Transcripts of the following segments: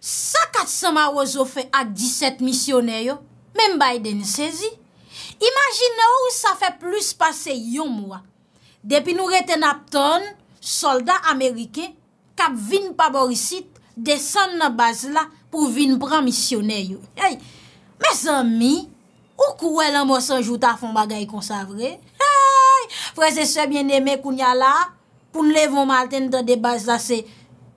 Sa kat sa ma ou zo fe ak 17 misyoner yo, men bay den sezi, imagine ou sa fe plus pase yon mwa. Depi nou reten ap ton, soldat Amerike, kap vin pa borisit, desen nan baz la pou vin pran misyoner yo. Mè zan mi, ou kou elan mwen sanjouta fon bagay konsavre? Fwè se se bien eme koun ya la, pou nou levon malten dan de baz la se...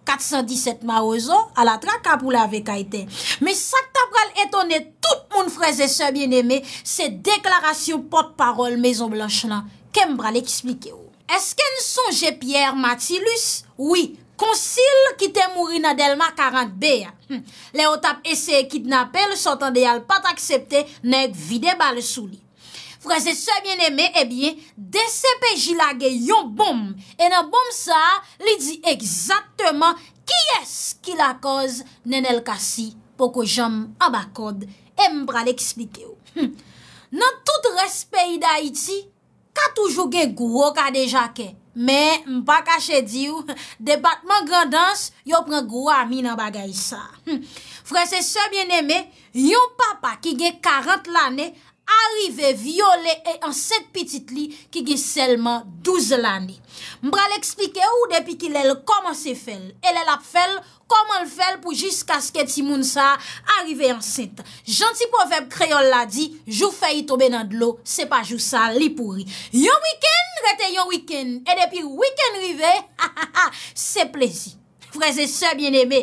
Katsan diset ma ozon, ala tra kap ou la ve kaiten. Me sak ta pral etone tout moun freze se bieneme, se deklarasyon pot parol mezon blanche la. Kem pral eksplike ou? Esken sonje Pierre Mathilus? Oui, konsil ki te mouri na delma karant bea. Le otap eseye kitnape, le sotan deyal pat aksepte, nek vide bal souli. Frese sebyen eme, ebyen, de sepe jilage yon bom, e nan bom sa, li di egzatman ki es ki la koz nen el kasi poko jom abakod e mbra le eksplike ou. Hmm. Nan tout respe yi da iti, katoujou gen gwo ka deja ke, me mpa kache di ou, debatman grandans yo pren gwo ami nan bagay sa. Hmm. Frese sebyen eme, yon papa ki gen karant lane arive viole e anset pitit li ki gis selman 12 lani. Mbra l'ekspike ou depi ki lè l'koman se fel, lè l'ap fel koman l'fel pou jis kasket si moun sa arive anset. Janti poveb kreyol la di, jou fey tobe nan d'lo, se pa jou sa li pouri. Yon wikend, rete yon wikend, e depi wikend rive, ha ha ha, se plezi. Vreze se bien eme,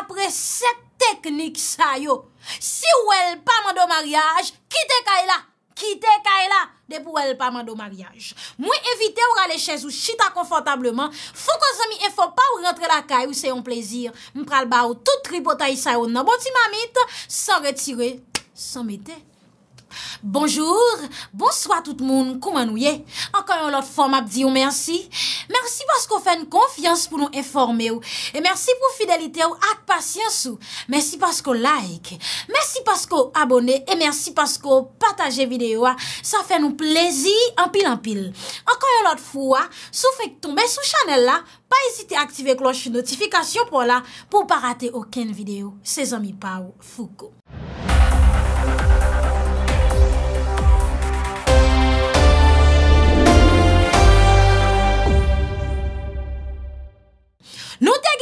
apre se teknik sa yo, Si ou el pa mando maryaj, kite kaila, e kite kaila, e depo ou el pa mando maryaj. Mwen evite ou rale chèz ou chita konfortableman, fò kon zami e fò pa ou rentre la kail ou se yon plezir. Mwen pral ba ou tout tri potay sa yon nan boti mamit, san retire, san mette. Bonjour, bonsoit tout moun, kouman ou ye? Ankan yon lot form ap di ou mersi. Mersi pasko fèn konfians pou nou eforme ou. E mersi pou fidelite ou ak pasyans ou. Mersi pasko like. Mersi pasko abone e mersi pasko pataje videyo a. Sa fèn nou plezi anpil anpil. Ankan yon lot fou a, sou fèk toumè sou chanel la, pa esite aktive kloche notifikasyon pou la, pou pa rate oken videyo. Se zami pa ou fou kou. Mersi.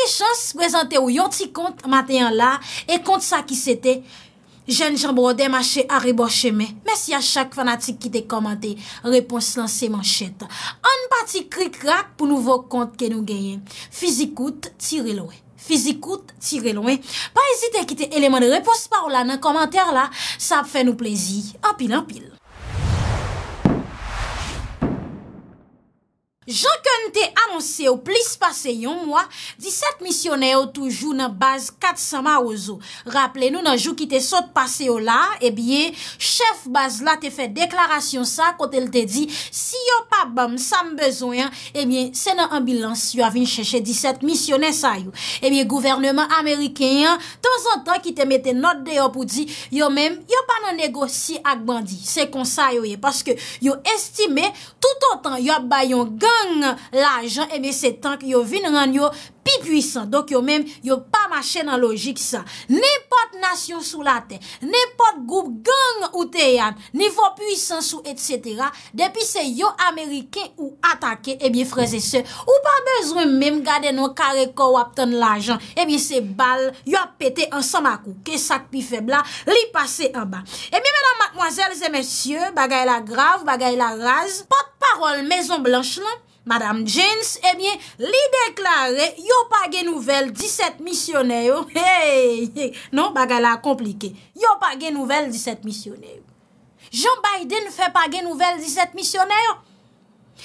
chans prezante ou yon ti kont mateyan la, e kont sa ki sete jen jambro demache a reboche me, mes ya chak fanatik ki te komante, repons lanse manchet, an pati krik rak pou nouvo kont ke nou genyen fizikout tirelouen fizikout tirelouen, pa ezite ki te eleman repos pa ou la nan komantere la sa ap fe nou plezi, an pil an pil Jankon te anonse ou plis pase yon mwa, diset misyonè ou toujou nan baz katsama ouzo. Raple nou nan jou ki te sot pase yo la, ebye, eh chef baz la te fè deklarasyon sa kote l te di, si yo pa bam sam bezoyan, ebye, eh se nan ambilans yo avin chèche diset misyonè sa yo. Ebye, eh gouvernement amerikèyan, ton zantan ki te mette not deyo pou di, yo mem, yo pa nan negosi ak bandi. Se konsa yo ye, paske yo estime, tout an tan yo bayon gen, Mwen la jan, ebe se tank yo vin ran yo Pi puisan, donk yo mèm, yo pa machè nan logik sa. Nipot nasyon sou la te, nipot goup gong ou te yan, nivou puisan sou etc. Depi se yo Amerike ou atake, ebi eh freze se. Ou pa bezre mèm gade nou kare ko wap ton la jan. Ebi se bal, yo apete ansan makou. Ke sak pi febla, li pase anba. Ebi menan matmoazèl zè mèsyè, bagay la grav, bagay la raz. Pot parol, mezon blanche lèm. Non? Madame Jeans, ebyen, eh li deklare, yo pa genouvel 17 misyonèyo. Hey! Non, bagala, komplike. Yo pa genouvel 17 misyonèyo. Jean Biden fe pa genouvel 17 misyonèyo.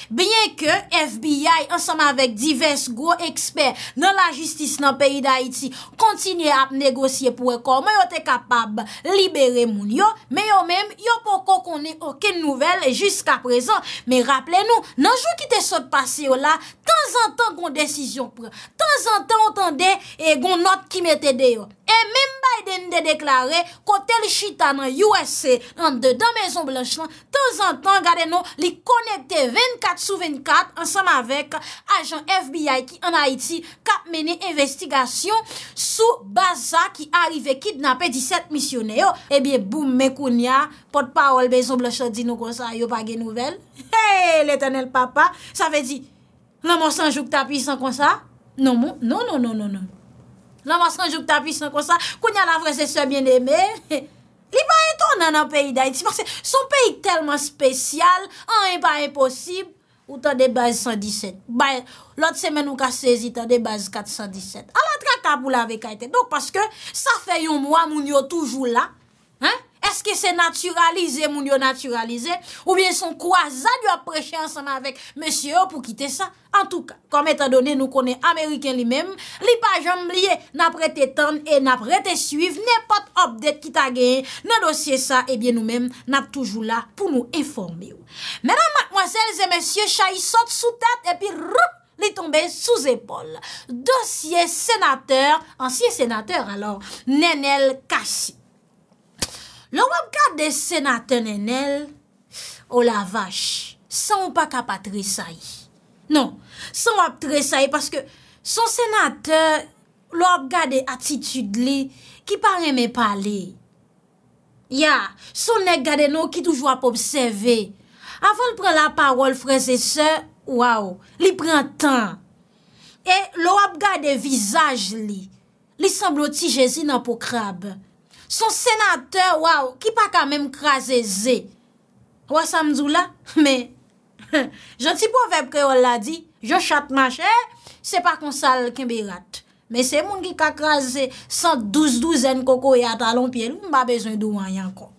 Bien ke FBI ansama vek Divers gro ekspert Nan la justis nan peyi da iti Kontinye ap negosye pou ekor Mwen yo te kapab libere moun yo Men yo men yo poko konen Aken nouvel jiska prezan Men rappele nou nanjou ki te se pase yo la Tan zan tan kon desisyon pre Tan zan tan otan de E kon not ki mette de yo E men bay den de deklare Kotel chita nan USA An de dan mezon blanchan Tan zan tan gade nou li konekte 24 sou 24, ansam avek ajan FBI ki an Haiti kap mene investigasyon sou baza ki arive kit nan pe 17 misyonèyo. Ebyè, boum, me kounya, pot paol bezon blosho di nou konsa, yo page nouvel. Hey, l'etanel papa, sa ve di, nan monsan jouk tapis nan konsa? Non moun, non, non, non, non, non. Nan monsan jouk tapis nan konsa, kounya la vreze sè bien eme. Li pa enton nan an peyi d'Haïti, parce son peyi telman spesyal, an en pa imposib, Ou tan de base 117. Bay, lot semen ou ka sezi, tan de base 417. A la traka pou la ve kaite. Donk paske, sa feyon mwa moun yo toujou la, Eske se naturalize moun yo naturalize ou bien son kwa zan yo apreche anseman vek monsye yo pou kite sa. En tou ka, kom etan donen nou konen Ameriken li menm, li pa janm liye na prete tan e na prete suive, ne pot opdet ki ta genye, nan dosye sa, e bien nou menm na toujou la pou nou informe ou. Menan matmwanselze monsye, chayi sot sou tate epi rup li tombe sou zepol. Dosye senater, ansye senater alor, nenel kasi. Lo wap gade senate nenel, o la vache, san wap apatresay. Non, san wap apatresay paske son senate lo wap gade atitude li ki parem e pale. Ya, son ne gade nou ki touj wap obseve. Afan l pre la parol freze se, waw, li pre tan. E lo wap gade vizaj li, li san bloti jezi nan pou krabbe. Son senateur, waw, ki pa kamem krasè zè. Waw sa mzou la, mè. Janti pou avèp kè yon la di, jò chat ma chè, se pa konsal kèm bi rat. Mè se moun ki kakrasè 112-12 n koko yata lompè, mba bezon doun wanyan kon.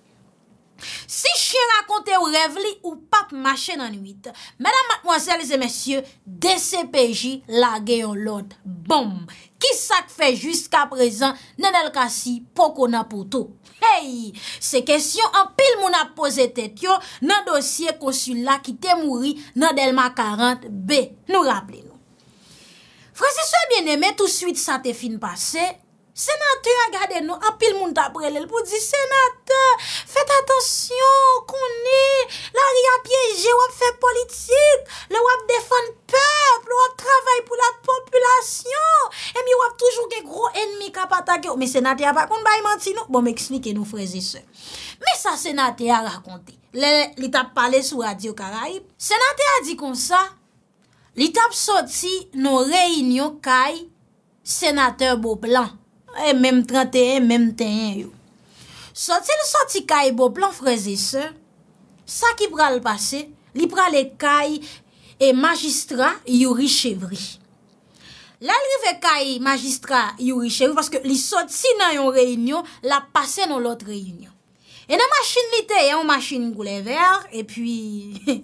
Si chè rakonte ou rev li ou pap ma chè nan 8, mèdam matmwansèl zè mèsyè, DCPJ la ge yon lot, bombe. Ki sak fe jiska prezant nan el kasi poko nan poutou? Hey, se kesyon an pil moun ak pose tet yo nan dosye konsul la ki te mouri nan delma 40B. Nou rappele nou. Fransiswa bieneme tout suite sa te fin pase. Senatè a gade nou apil moun tapre lèl pou di, Senatè, fète atensyon, konè, la ri ap yeje, wap fè politik, lè wap defan pep, lè wap travay pou la populasyon, e mi wap toujou gen gro enmi kap atakè, ou mi senatè a pa kon ba imanti nou, bon mèk sni ke nou frezi se. Me sa senatè a rakonte, li tap pale sou radio Karaib, senatè a di kon sa, li tap soti nou reynyon kay senatè bo blan, E mèm 31, mèm 31 yo. Sot se nou soti kay bo plan freze se, sa ki pral pase, li pral e kay e magistra yori chevri. La li ve kay magistra yori chevri, paske li soti nan yon reynyon, la pase nan lot reynyon. E nan machin li te, yon machin goule ver, e pi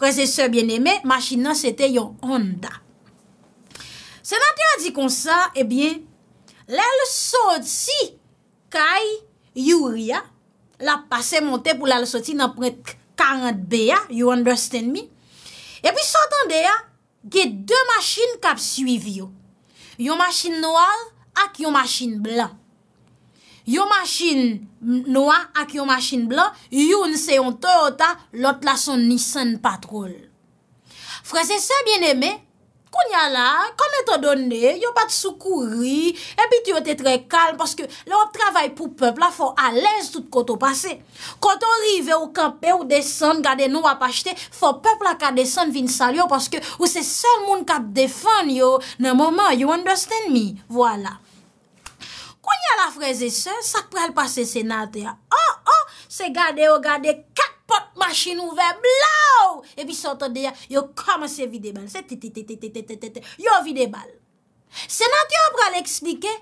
freze se bien eme, machin nan se te yon onda. Se mati a di konsa, e biye, Lè lè sòd si kaj yu ria. La pase monte pou lè lè sòd si nan prèt 40 beya. You understand me? E pi sòt an deya, gey dè machin kap suiv yo. Yo machin noal ak yo machin blan. Yo machin noal ak yo machin blan. Yo nse yon to yon ta, lot la son nisen patrol. Frase se bien eme, Mounya la, kone to donde, yo pat soukouri, e bit yo te tre kalm, paske lop travay pou pepl la, fò alèz tout koto pase. Koto rive ou kapè ou desan, gade nou apache te, fò pepl la ka desan vin sal yo, paske ou se sol moun kap defan yo, nan mouman, you understand mi? Wala. O nye la freze se, sak prel pase senate ya. Oh, oh, se gade, o gade, kat pot machin ouve, blaou. E pi sotan de ya, yo kama se vide bal. Se te te te te te te te te, yo vide bal. Senate ya apre l'ekslike.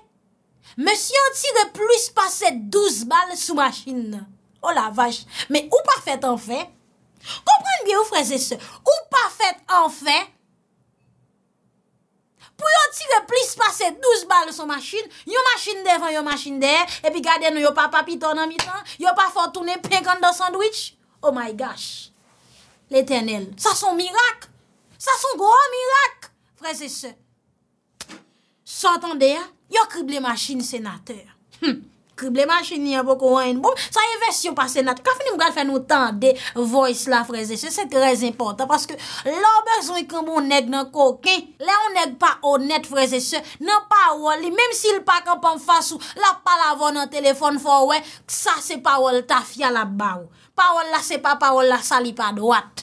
Mese yon tire plus pase douze bal sou machin. Oh la vache, me ou pa fete an fe. Komprende bien ou freze se, ou pa fete an fe. Yon plis pase 12 bal son masjine, yon masjine devan yon masjine der, epi gade nou yon papa piton an mitan, yon pa fontoune pen kanda sandwitch. Oh my gosh, l'Eternel, sa son mirak, sa son gro mirak. Vreze se, s'entende ya, yon krible masjine senateur. krible mancheni ya bok ou an, bom, sa yon versyon pa se nat, ka feni mou gade fè nou tan de voice la freze se, se trez impotant, paske lò bezon yon kombo nèg nan kokè, lè yon nèg pa onèt freze se, nan parol li, mèm si l pa kompon fassou, la pal avon nan telefon fò wè, sa se parol ta fia la ba wè, parol la se pa parol la sali pa dwat.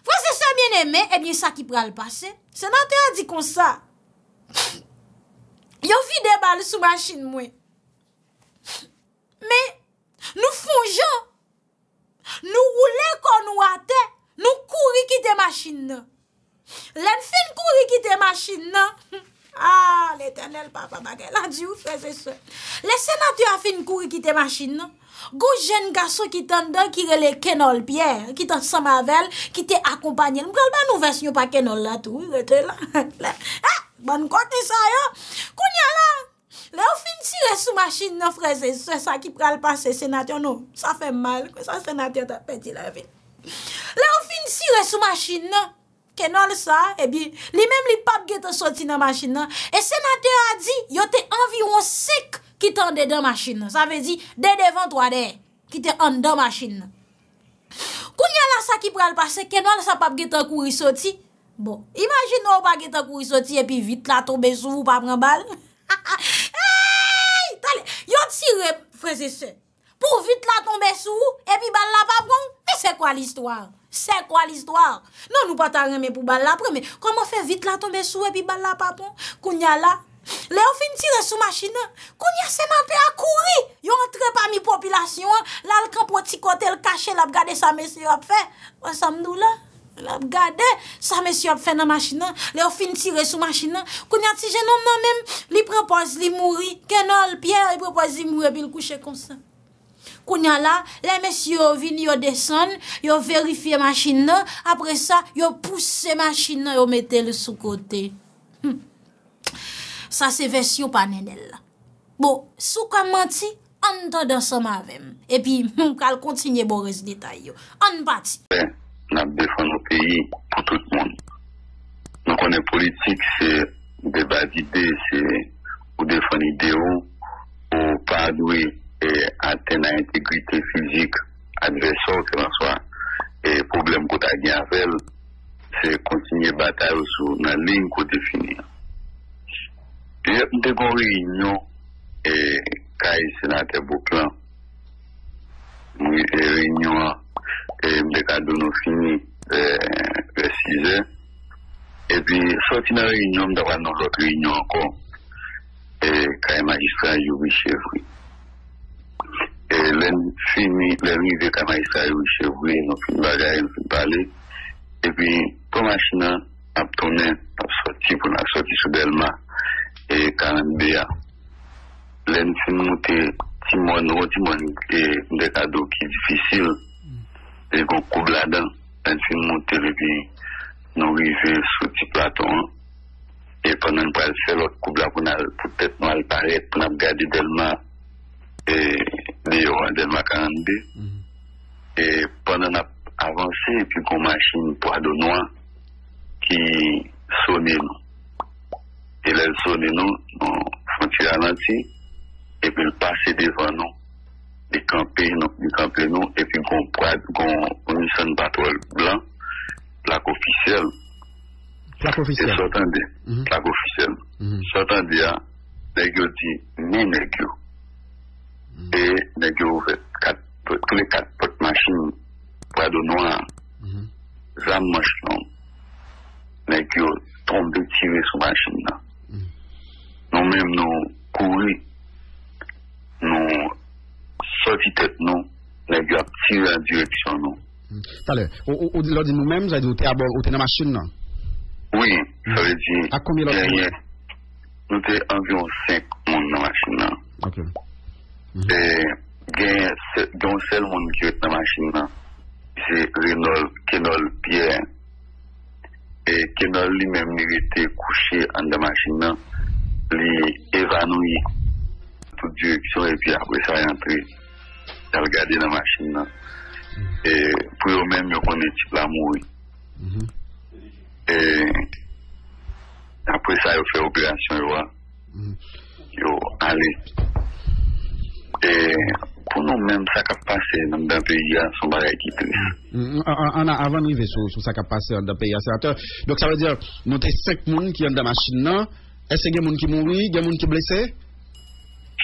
Freze se mwen eme, ebyen eh sa ki pral pase, se nan te a di kon sa, yon fi debal sou manchen mwen, Me, nou fonjou, nou roule kon ou ate, nou kouri ki te machin nou. Len fin kouri ki te machin nou. Ah, l'Eternel papa bagay, lan di ou fè se se. Le senatou a fin kouri ki te machin nou. Gou jen gassou ki tan dan ki rele kenol pier, ki tan samavell, ki te akompanyen. Mglal ba nou fès nyo pa kenol la tou, rete la. Eh, ban kote sa yo. Kounye la. Le ou fin ti re sou machin nan, freze, se sa ki pral pase, senatyon nou, sa fe mal, kwen sa senatyon ta peti la ve. Le ou fin ti re sou machin nan, kenol sa, ebi, li mem li pap ge te soti nan machin nan, e senatyon a di, yo te anviron sek ki te ande de machin nan. Sa ve di, de devan to ade, ki te ande de machin nan. Kou nye la sa ki pral pase, kenol sa pap ge te kouri soti, bon, imagine nou pa ge te kouri soti, e pi vit la tobe sou pou pa pren bal. Ha ha ha! Pou vit la tombe sou, epi bal la pa pon? E se kwa l'histoire? Se kwa l'histoire? Non nou pata reme pou bal la pon, Koman fe vit la tombe sou, epi bal la pa pon? Kounia la? Le ou fin tire sou machina? Kounia seman pe akouri! Yo entre pa mi popilasyon, La l'kan poti kote l'kache la, P'gade sa mesi ap fe. Wan sam nou la? La ap gade, sa mèsy yo ap fè nan machin nan, le yo fin tire sou machin nan, kounya ti jenon nan mèm, li prepoz li mouri, kenol, piè, li prepoz li mouri api l kouche kon sa. Kounya la, le mèsy yo vin yo desen, yo verifiye machin nan, apre sa, yo pousse machin nan, yo metèl sou kote. Hm. Sa se vèsy yo panenèl la. Bo, sou kwa manti, an ta dansa mavem. Epi, mou kal kontinye bo rez ditay yo. An pati. nan defan nou peyi pou tout moun. Nou konen politik, se debat ide, se ou defan ide ou ou padwe e, a tena integrite fizik adresor ki nan so a. E problem kouta genvel, se kontinye batal sou nan ling kouti fini. Pye, mte kon reynyon e kaise nan te bou plan. Mwen reynyon a mdekadou nou fin mi presize euh, epi sotina re yon yon dawa nolot re yon kon e kaya magistra yon visevwe e len fin mi len mi ve kaya magistra yon visevwe nou fin bagayen fin pale epi komashina ap tonen ap soti pou na soti sou delma e kanan beya len fin mwote timon ou timon mdekadou ki difisil et qu'on coupe là-dedans, et monter, et puis nous arrivons sur petit plateau. Hein. Et pendant qu'on fait l'autre couple, là pour peut-être mal paraître, pour nous garder Delma et Léo, Delma 42. Mm-hmm. Et pendant qu'on avancé, et puis qu'on machine poids de noir qui sonne, Et là, elle sonne, nous, on à l'anti, et puis elle passe devant nous non, du campé, non, et puis qu'on une patrouille blanc, plaque officielle. Plaque officielle. Et mhm. plaque officielle. Mhm. à, mhm. Et ouvert tous les quatre potes machines, de noir, zam manche sur machine là. Nous-mêmes, nous courons, nous, sorti tête nous, les gars tirent en direction nous. Salut, au l'on nous-mêmes, vous avez dit, vous êtes dans la machine non Oui, ça veut dire. À combien l'autre Nous avons environ 5 personnes dans la machine Ok. Et, un seul monde qui est dans la machine c'est Renol, Kenol, Pierre. Et Kenol lui-même, il était couché dans la machine il il évanoui toute direction et puis après ça, est entré. yal gade nan masjin nan. E pou yon men, yon konet la mou. Mhm. E apre sa yon fe operasyon yon. Mhm. Yon ale. E pou yon men, sa ka pase nan da peyi a, son ba re ekite. Ana, avan mi ve sou sa ka pase nan da peyi a. Non te sek moun ki yon nan masjin nan, ese gen moun ki mou, gen moun ki blese?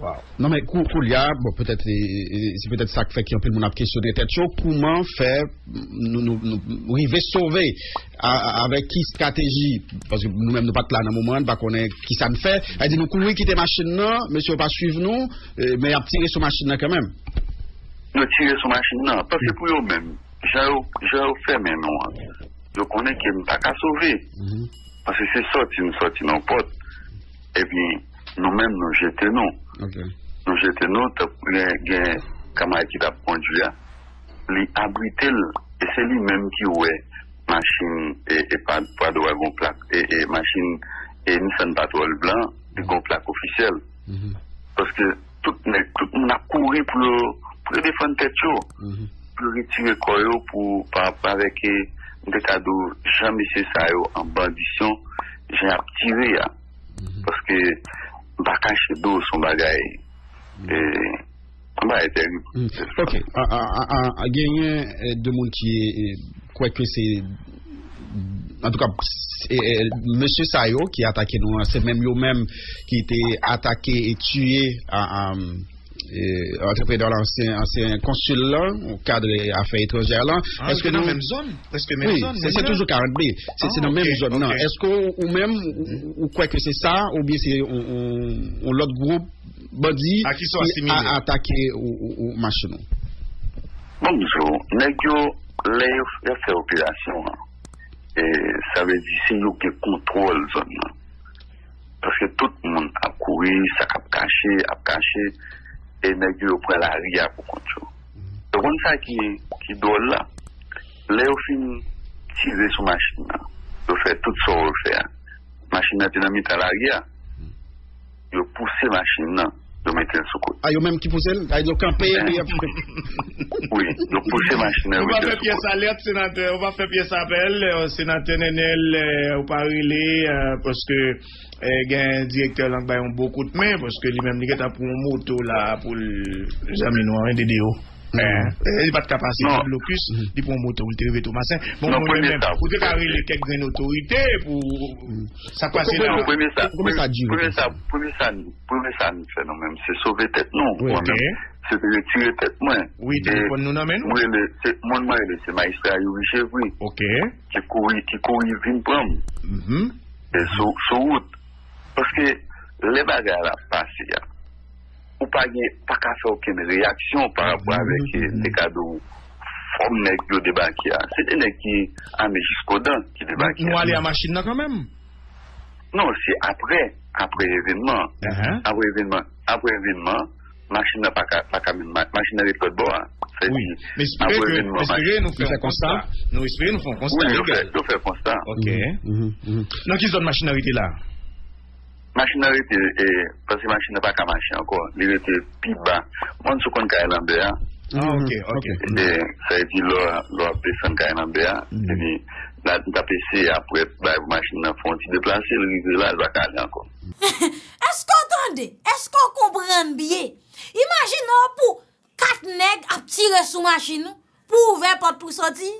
Wow. Non mais Koulia, bon, peut-être c'est peut-être ça qui fait qu'il y a un peu de questionner tête comment faire nous nous, sauver avec qui stratégie parce que nous-mêmes nous pas là dans le moment, pas connaît qui ça nous fait. Elle dit nous courir quitter machine là, monsieur pas suivre nous euh, mais a tiré sur machine quand même. Nous tirer sur machine non parce que pour eux-mêmes, j'ai fait mes noms. je hein. connais qu'ils nous pas qu'à sauver. Mm-hmm. Parce que c'est sorti, nous sorti nos potes. Et eh bien nous-mêmes nous jetons nous. nou jete nou tapou gen kamay ki da ponjou ya li abrite l e se li menm ki we masin e, e pa do a gonplak e masin e, e nisen patwol blan de gonplak ofisyel mhm. paske tout men tout men a kouri pou le pou le defante tè tchou mhm. pou le ritire koyo pou pa pa veke de kado jame se sayo an bandisyon jen ap tivè ya mhm. paske bakache d'eau son bagaille. Mm. et mba mm. ok a gagné euh, de moun quoi quoi que c'est en tout cas, M. Sayo qui a attaqué nous, hein, c'est même lui-même qui était attaqué et tué à Entrepreneur, l'ancien ancien consulat, au cadre affaires étrangères ah, Est-ce que dans la même zone oui, C'est toujours 40 B. C'est ah, dans la même zone. Est-ce que ou même ou quoi que c'est ça, ou bien c'est l'autre groupe body à ah, qui sont a attaqué ou, machin. Bonjour, l'opération opération hein. et ça veut dire c'est nous qui contrôle zone hein. parce que tout le monde a couru, ça a caché, a caché et nèg yo prend la ria pour contre. Donc on ça qui qui là, là. Là au de tirer sur machine. Yo fait tout ça au Machine a à la ria. Yo pousser machine là Ah, ah, a yo menm ki pou zel a yo lo kampe ou pa fe pye sa let ou pa fe pye sa bel ou se nan ten enel ou pa wile pou sk gen direktor lan bayon pou kout men pou sk li menm li get ap pou moutou la pou jam lino an de deyo e li bat kapasite blokus di pou mouton ou li te revetou masen pou te karile kek ven otorite pou sa kwasen pou mè sa di pou mè sa ni fenomen se sove tet nou se te retire tet mwen mwen mwen ele se maistre ayo li chevwe ki kou li vin pram e sou out paske le bagara pasi ya Ou pa ye pa ka fè okèmè reaksyon Parabwa mm-hmm. avèkè eh, mm-hmm. de kado Fòmèk yo debakè Se denè ki amè jiskodan Ki debakè Non se apre Apre evènman uh-huh. Apre evènman Mâchina vè kòt bo Mè espèrè Mè espèrè nou fè constat Mè espèrè nou fè constat Non ki zon mâchina vè kè la Mache nan rete, pase mache nan pa ka mache anko, li rete pi ba, moun sou kon ka elan beya, sa eti lor pesan ka elan beya, la di ka pesi apre, la yon mache nan fon ti de plase, li rete la lakade anko. Esko tande, esko koubran biye, imajin nou pou kat neg ap tire sou mache nou, pou ouve pa pou soti?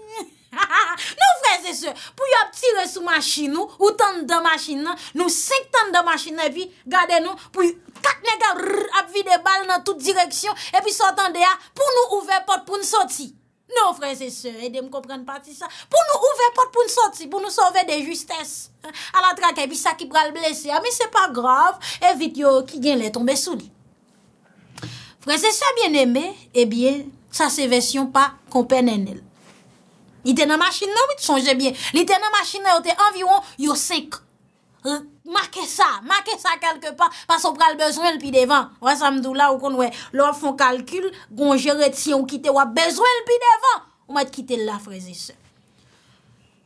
Nou freze se, pou yo ap tire sou machin nou Ou tan dan machin nan Nou 5 tan dan machin nan vi Gade nou pou yo kak nega Ap vi de bal nan tout direksyon E pi sotan de ya, pou nou ouve pot pou nou soti Nou freze se, edem kompren pati sa Pou nou ouve pot pou nou soti Pou nou sove de justes A la trake, vi sa ki pral blese A mi se pa grav, evit yo ki gen le tombe souli Freze se, a eh bien eme E bien, sa se vesyon pa Kompen en el Li te nan machin nan mi te sonje bien. Li te nan machin nan yo te anviwon, yo se k. Make sa, make sa kelke pan, pason pral bezwen l pi devan. Wè sa mdou la ou kon wè. Lwa fon kalkul, gwen jere ti an kite wap bezwen l pi devan. Ou mwen kite l la frezi se.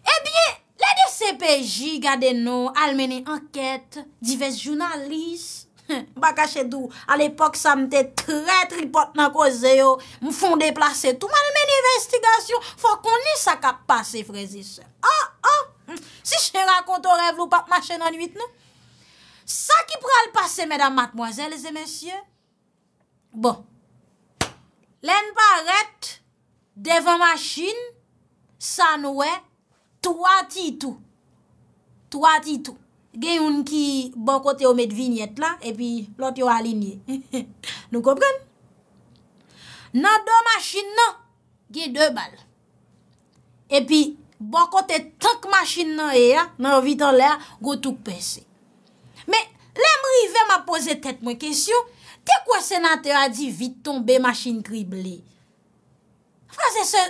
E eh bie, le de CPJ gade nou, al mene anket, divez jounalist, Baka chedou, al epok sa mte tre tripot nan koze yo, mfonde plase touman men investigasyon, fwa koni e sa kap pase, frezise. Ah, ah, hm. si chen rakonto revlou pap machen anuit nou, sa ki pral pase, medan matmoazel, zemensye? Bon, len paret, devan machin, sanwe, twa titou, twa titou. gen yon ki bon kote yo met vinyet la, epi lot yo alinye. Nou kopren? Nan do masin nan, gen 2 bal. Epi, bon kote tok masin nan e ya, nan yo vitan la, go touk pesi. Me, lemri ve ma pose tet mwen kesyon, te kwa senate a di vitan be masin krib li? Fransese,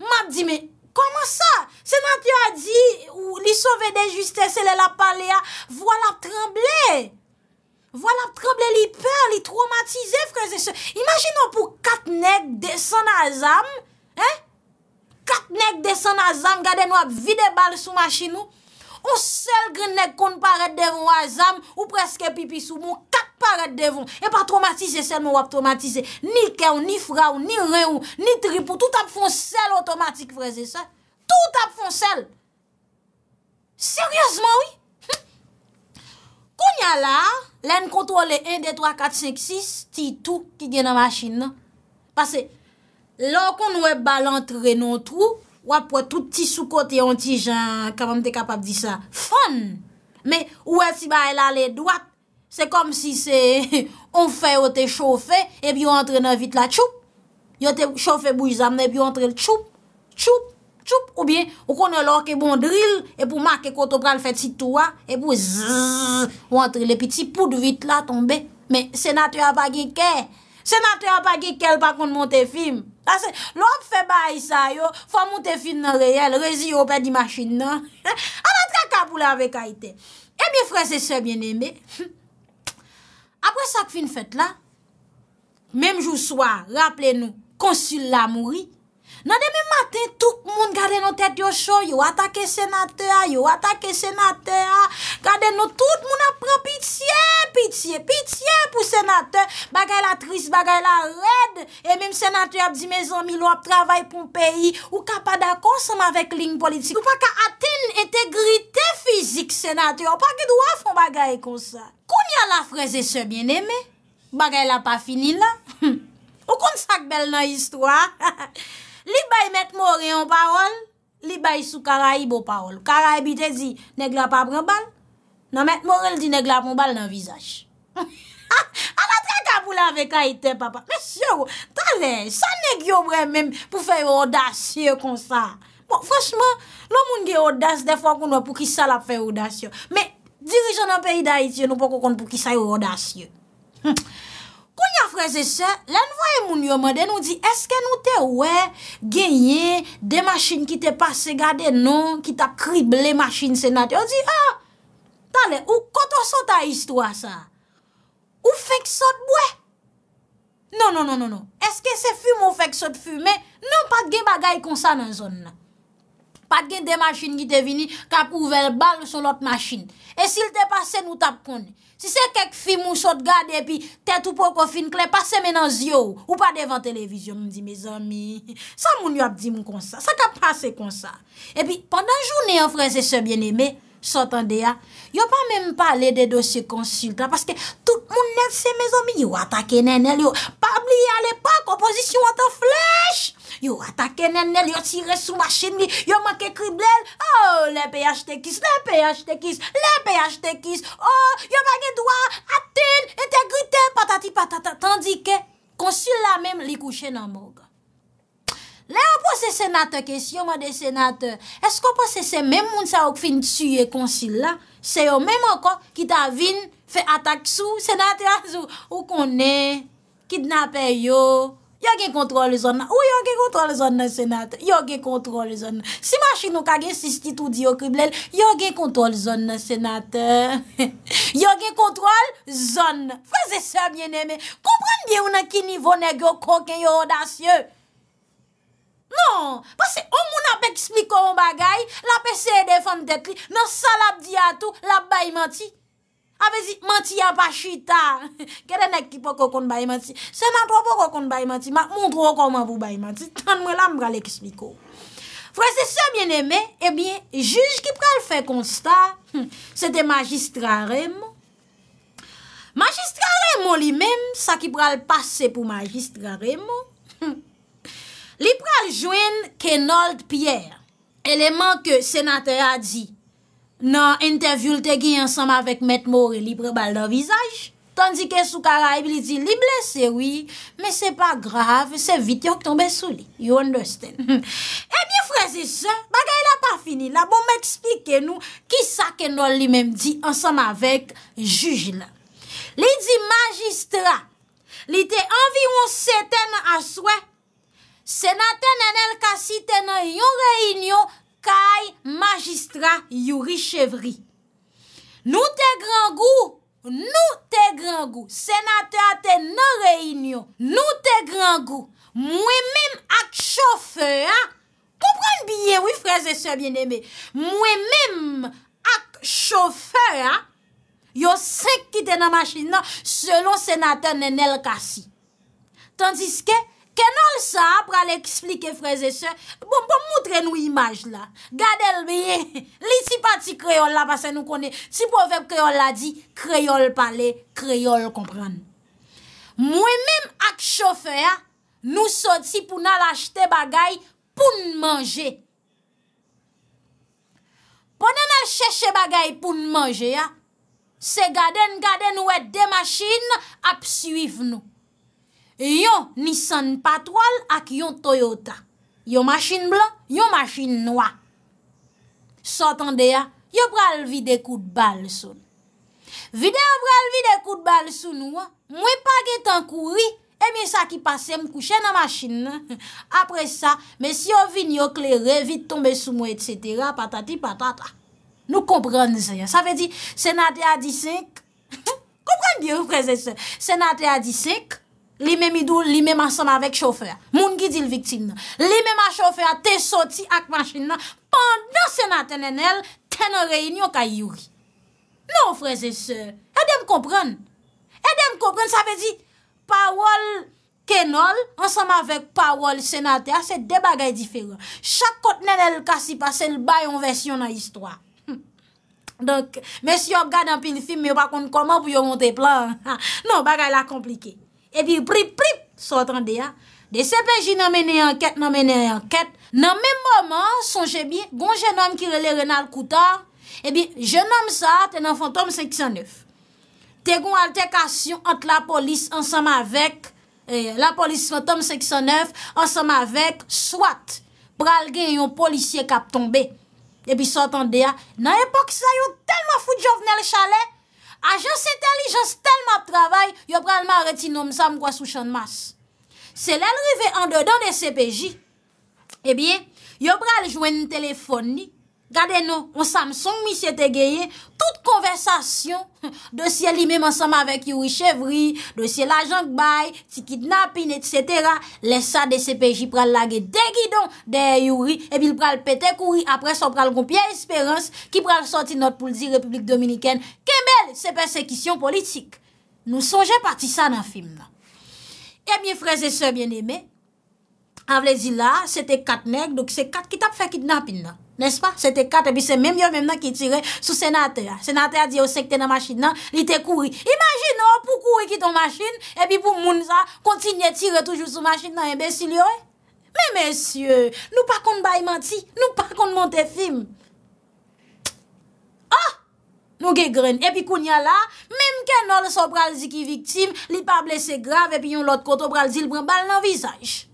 ma di me, Koman sa? Se nan ti a di ou li sove de juste se le la pale a, vo la tremble. Vo la tremble li pe, li traumatize freze se. Imaginon pou katnek de son azam, katnek de son azam gade nou ap vide bal sou ma chi nou. On sel gri nek kon paret devon wazam ou preske pipi sou moun, kak paret devon. E pa traumatize sel moun wap traumatize. Ni ke ou, ni fra ou, ni re ou, ni tri pou, tout ap fon sel otomatik freze se. Tout ap fon sel. Seryazman wii? Hm. Kon ya la, len kontrole 1, 2, 3, 4, 5, 6, ti tou ki gen nan masjin nan. Pase, lor kon wè balan tre non tou, Wap wè tout ti sou kote yon ti jan... Kam an te kapap di sa? Fon! Mè, wè e si ba el alè dwap. Se kom si se... On fè wote choufe, e bi yo antre nan vit la tchoup. Yo te choufe bou yizam, e bi yo antre tchoup, tchoup, tchoup. Ou bien, wè konè lò ke bon dril, e pou mak ke koto pral fet si touwa, e pou zzzzzz, wè antre le piti poud vit la tombe. Mè, senatü a bagi ke. Senatü a bagi ke lpa kon mante film. La se, lop fe ba a isa yo, fwa moun te fin nan reyel, rezi yo pe di machin nan. A la tra ka pou la vek a ite. E bi fwese se bien eme. Apre sak fin fet la, mem jou swa, rappele nou, konsul la mouri, Nan deme matin, tout moun gade nou tèt yo chò, yo atake senate a, yo atake senate a, gade nou, tout moun ap pran pitiè, pitiè, pitiè pou senate a, bagay la tris, bagay la red, e mèm senate a ap di mezan mi lo ap travay pou mpeyi, ou ka pa da konsan avèk ling politik, ou pa ka aten integrite fizik senate a, ou pa ke do a fon bagay kon sa. Koun ya la freze se bien eme, bagay la pa fini la, ou kon sa kbel nan histwa. Li bay met more yon parol, li bay sou karaib o parol. Karaib ite zi neglap aprembal, nan met morel zi neglap ombal nan vizaj. An apre tabou lave ka ite papa. Mè syo, talè, sa ne gyo brem mèm pou fè yon odasye kon sa. Bon, fòshman, lò moun gyo odas, defwa kon wè pou ki sal ap fè yon odasye. Mè, dirijon an peyi da ite, nou pou kon kon pou ki sal yon odasye. Koun ya freze se, lèn voye moun yoman den ou di, eske nou te we, genye, de machin ki te pase gade non, ki ta krible machin senate. Ou di, a, ah, tanle, ou koto sa ta histwa sa? Ou fek sa te bwe? Non, non, non, non, non. Eske se fume ou fek sa te fume? Non, pat gen bagay konsa nan zon nan. Pat gen de machin ki te vini, kap ouvel bal son lot machin. E sil te pase nou tap koni. Si se kek fi moun sot gade epi tèt ou pou kon fin kle, pase men an zyo ou pa devan televizyon moun di, mes omi, sa moun yo ap di moun kon sa, sa ka pase kon sa. Epi, pandan jounen yon franse se bien eme, sot an ah, de ya, yo pa men pa le de dosye konsult la, paske tout moun net se mes omi yo atake nen el, yo pa bli al epak opozisyon an te flech! Yo atake nen nen, yo tire sou machin ni, yo manke krib lèl, oh, lèpè yach te kis, lèpè yach te kis, lèpè yach te kis, oh, yo manke dwa, atin, ete grite, patati patata, tandike konsil la menm li kouche nan moga. Lè an pose senatè kes, yo man de senatè, esk an pose se menm moun sa ok fin tsuyè konsil la, se yo menm an kon, kita vin, fe atak sou, senatè an sou, ou konen, kidnapè yo, Yo gen kontrol zon nan, ou yo gen kontrol zon nan senate, yo gen kontrol zon nan, si machin nou kage sistitou di yo kriblel, yo gen kontrol zon nan senate, yo gen kontrol zon nan, fwese se a bieneme, kompran biye ou nan ki nivou negyo konke yo odasye, non, pase omou nan pek expliko yon bagay, la pe se e defan detli, nan salap di atou, la bay menti A ah, vezi, manti ya pa chita, kede nek ki po kon bayi manti. Sena to po kon bayi manti, ma moun tro kon man pou bayi manti. Tan mwen la mbra le kismiko. Frè se se mwen eme, ebyen, juj ki pral fè konsta, se te magistra remo. Magistra remo li mem, sa ki pral pase pou magistra remo. Li pral jwen kenold pier, eleman ke senate a di. nan enterviw lte gi ansam avèk met mòre libre bal do vizaj, tandike sou karaib li di li blese wè, mè se pa grav, se vit yo k tombe sou li. You understand. Ebyou freze se, bagay la pa fini, la bon mè eksplike nou, ki sa kenol li mèm di ansam avèk juj la. Li di magistra, li te anvi yon seten aswe, senaten enel kasi tenen yon reinyo, kay magistra youri chevri. Nou te grangou, nou te grangou, senatè atè nan reinyon, nou te grangou, mwen mèm ak chofè, kompran biye, mwen mèm ak chofè, yo se kitè nan machin nan, selon senatè nan el kasi. Tandiske, Kenol sa apre ale eksplike freze se, bom bom moutre nou imaj la. Gade l biye, li si pati kreol la, pase nou kone, si povep kreol la di, kreol pale, kreol kompran. Mwen men ak chofer, nou soti pou nan l achete bagay, pou nan manje. Pon nan l cheshe bagay pou nan manje, se gade nou et de machin ap suiv nou. E yon Nissan Patrol ak yon Toyota. Yon masjine blan, yon masjine noa. Sot an de ya, yo pral vide kout bal son. Vide a pral vide kout bal son ou an, mwen pag etan kouri, eme sa ki pase mkouche nan masjine nan. Apre sa, mes yo vin yo kleren, vit tombe sou mwen, etsetera, patati patata. Nou komprende se ya. Sa ve di, senate a di senk, komprende yo prese se, senate a di senk, Li mè midou, li mè m'ansèm avèk chowfer. Moun ki di l'viktin nan. Li mè m'ansèm avèk chowfer, te soti ak manchin nan. Pendan senate nenel, ten reynyon ka yuri. Non freze se, edè m'kopren. Edè m'kopren, sa ve di, parol kenol, non, ansèm avèk parol senate, se de bagay diferon. Chakot nenel kasi pase, l'bayon versyon nan histwa. Donk, mè si yo gade an pil film, mè yo pa konn koman pou yo monte plan. Non, bagay la komplikey. Epi prip prip, sotan deya, de sepeji nan menye anket, nan menye anket. Nan menmoman, son jemi, gon jenom ki rele Renal Koutar, epi jenom sa, te nan fantom 509. Te gon alterkasyon ant la polis ansam avek, eh, la polis fantom 509, ansam avek, swat, pral gen yon polisye kap tombe. Epi sotan deya, nan epok sa, yon telman foute jo vnen le chalet, a jose tali jose talma travay, yo pral ma reti nou msa mkwa sou chanmas. Se lal rive an dodan de CPJ, ebyen, eh yo pral jwen telefon ni, Gade nou, an samson mi se te geye, tout konversasyon, dosye li mem ansam avek yuri chevri, dosye la jan kbay, ti kidnapin, etsetera, lesa de se peji pral lage de gidon de yuri, e bil pral pete kouri, apres an pral gompye esperans, ki pral sorti not pou ldi Republik Dominikèn, kemel se persekisyon politik. Nou sonje pati sa nan film nan. Emiye freze se bien eme, avle zila, se te kat neg, se kat ki tap fe kidnapin nan. Nespa? Se te kat epi se menm yo menm nan ki tire sou senater. Senater di yo sekte nan masjid nan, li te kouri. Imagin nou oh, pou kouri ki ton masjid, epi pou moun sa, kontinye tire toujou sou masjid nan, embesil yo. Men mensyou, nou pa kont bay manti, nou pa kont monte film. Ah! Nou ge gren, epi koun ya la, menm kenol sou pralzi ki viktim, li pa blese grav, epi yon lot koto pralzi, li brembal nan visaj.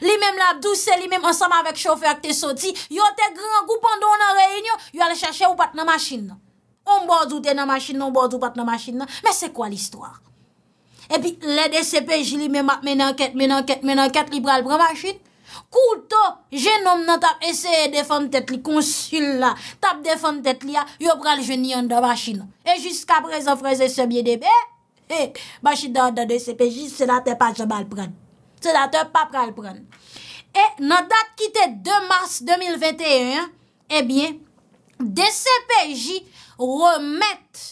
Li mèm la douse, li mèm ansam avèk chofè ak te soti, yo te gran goupan don nan reynyon, yo alè chache ou pat nan machin nan. Ou mbòz ou te nan machin nan, ou mbòz ou pat nan machin nan. Mè se kwa l'histoire? E pi, le DCP, jili mèm ap mè nan ket, mè nan ket, mè nan ket, li pral pran machin. Kouto, jenom nan tap eseye defan tet li konsul la, tap defan tet li a, yo pral jenye an dan machin nan. E jisk apre zan fraze se biedebe, e, eh, e, eh, machin dan da DCP, jise la te pat jan bal pran. se la te pa pral pran. E nan dat ki te 2 mars 2021, ebyen, DCPJ remet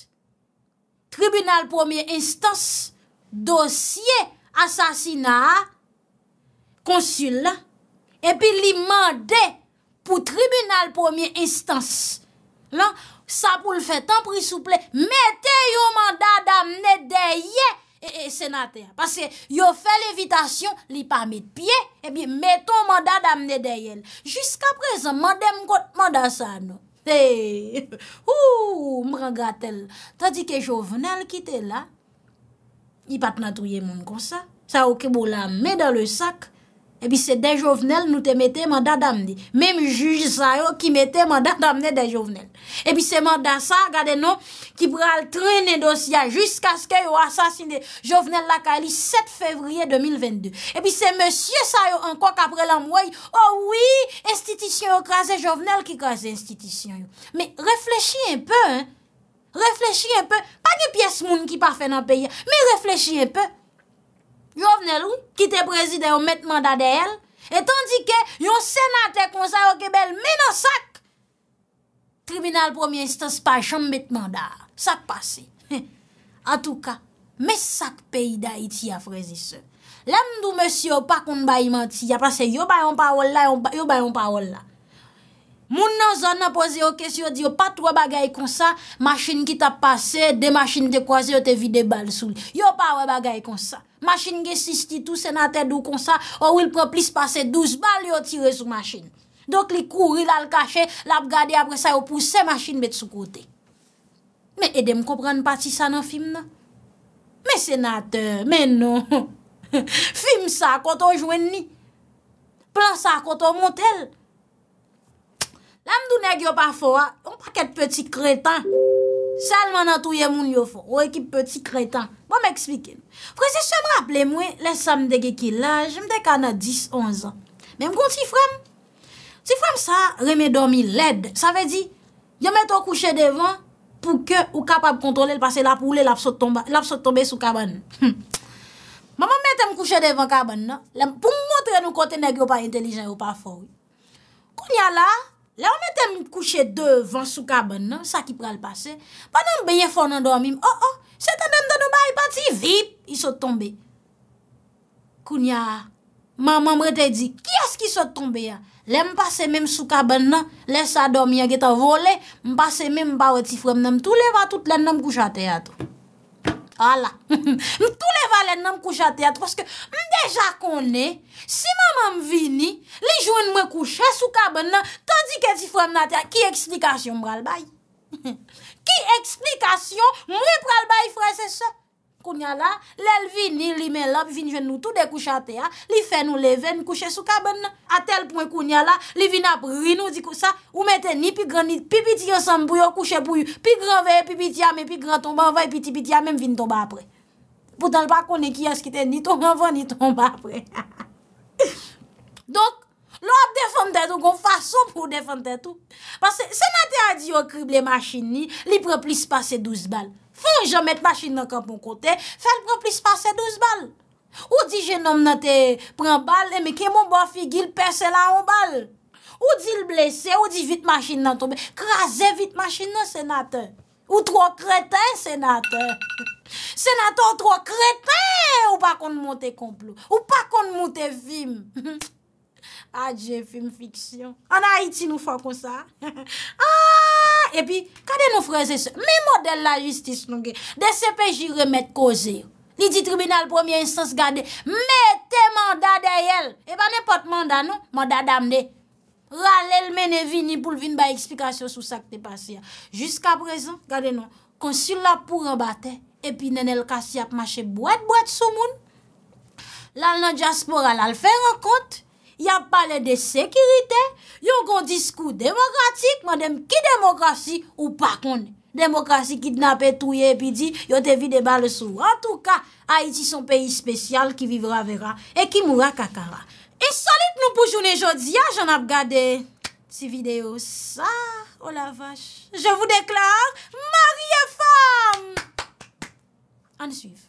Tribunal Premier Instance dosye asasina konsul epi li mande pou Tribunal Premier Instance. Lan, sa pou l'fè, tan pri souple, mette yo manda damne deye E, e, senater. Pase yo fe levitation li pa met piye, ebi eh meton manda damne dey el. Jiska prezen mandem kont manda sa nou. E, e, e, ou, mrengat el. Tadi ke jovenel ki te bon, la, i pat natouye moun konsa. Sa ou kebo la me dan le sak, Epi se den jovenel nou te mette manda damne. Mem juji sa yo ki mette manda damne den jovenel. Epi se manda sa, gade nou, ki pral trene dosya Jusk aske yo asasine jovenel lakali 7 fevriye 2022. Epi se monsye sa yo anko kapre lam wey, Oh oui, institisyon yo kaze jovenel ki kaze institisyon yo. Me reflechi en pe, hein. Reflechi en pe, pa ni piyes moun ki pa fe nan peye. Me reflechi en pe. yo vnel ou, kite prezi de yon met manda de el, et tanti ke, yon senate konsay o kebel, mè nan sak, tribunal premier istans pa chanm met manda, sak pase. An tou ka, mè sak peyi da iti ya frezi se. Lam do mèsyo pa kon bayi manti, ya pase, yo bayon pa wol la, yo bayon pa wol la. Moun nan zon nan pose yo kes yo di yo pat wabagay kon sa, machin ki ta pase, de machin te kwaze yo te vide bal sou. Yo pa wabagay kon sa. Machin gen sisti tou senate dou kon sa, ou il pre plis pase 12 bal yo tire sou machin. Dok li kou ril al kache, lab gade apre sa yo pouse se machin bet sou kote. Me edem kompran pa ti sa nan film nan? Me senate, men non. Film sa konton jwen ni. Plan sa konton montel. La mdou negyo pa fowa, yon pa ket peti kretan. Salman an touye moun yo fwa. Ou ekip peti kretan. Bo m eksplike. Fwese se m raple mwen, lesa m dege ki la, jem de kana 10-11 an. Mem kon ti frem. Ti frem sa, reme domi led. Sa ve di, yon meto kouche devan, pou ke ou kapab kontrole l pase la poule la fso tombe sou kabane. Ma m metem kouche devan kabane nan, pou m montre nou kote negyo pa intelijen ou pa fowa. Kon ya la, Le ou nete m kouche devan souka non? ben nan, sa ki pral pase, padan m benye fon nan dormim, o, oh, o, oh, setan dem te do bayi pati, vip, i sote tombe. Kounya, maman m rete di, ki as ki sote tombe ya? Le m pase menm souka ben nan, lesa dormi ya geta vole, m pase menm bawe ti frem, nem toule va, toutle nem kouche a teyato. Hala, m tou le valen nan m kouche a teyat, woske m deja konen, si maman m vini, li joun m kouche a soukabe nan, tandi ke ti fwem nan teyat, ki eksplikasyon m pral bay? Ki eksplikasyon m wè pral bay fwese se? Kounya la, lèl vini, li men lop, vinjen nou tou de kouchate ya, li fen nou le ven kouchen sou kaben nan. A tel pwen kounya la, li vin ap rinou, di kousa, ou meten ni pi granit, pi piti yosan pou yo kouchen pou yo, pi grove, pi piti yame, pi gran tonba avay, pi piti piti yame, men vin tonba apre. Poutan l pa konen ki yos kiten ni tonba avay, ni tonba apre. Donk, lop de fante tou, kon fason pou de fante tou. Pase, se nan te a di yo krib le machini, li pre plis pase 12 bal. Fon jen met machin nan konpon kote, fèl kon plis pase 12 bal. Ou di jen nom nan te pren bal, eme ke mon bo fi gil perse la an bal. Ou di l blese, ou di vit machin nan tobe, krasè vit machin nan senate. Ou tro kretè senate. Senate ou tro kretè, ou pa kon moun te komplo. Ou pa kon moun te vim. Adje, vim fiksyon. An Haiti nou fwa kon sa. Aaaah! E pi, kade nou freze se, me model la justis nou ge, de sepeji remet koze, li di tribunal premier instance gade, me te manda de yel, e ba ne pot manda nou, manda damde, ral el mene vini pou vini ba eksplikasyon sou sak te pasiya. Juska prezant, kade nou, konsil la pou rebate, e pi nen el kasi ap mache bwet bwet sou moun, lal nan diaspora lal fe rekont, Ya pale de sekirite, yon kon diskou demokratik, man dem ki demokrasi ou pa kon demokrasi kitnape touye pi di yon te vide bal sou. An tou ka, Haiti son peyi spesyal ki vivra vera e ki moua kakara. E solit nou pou jounen jodi, a ah, jen ap gade ti video sa, o oh la vache, je vou deklar, mari e fam! An souiv.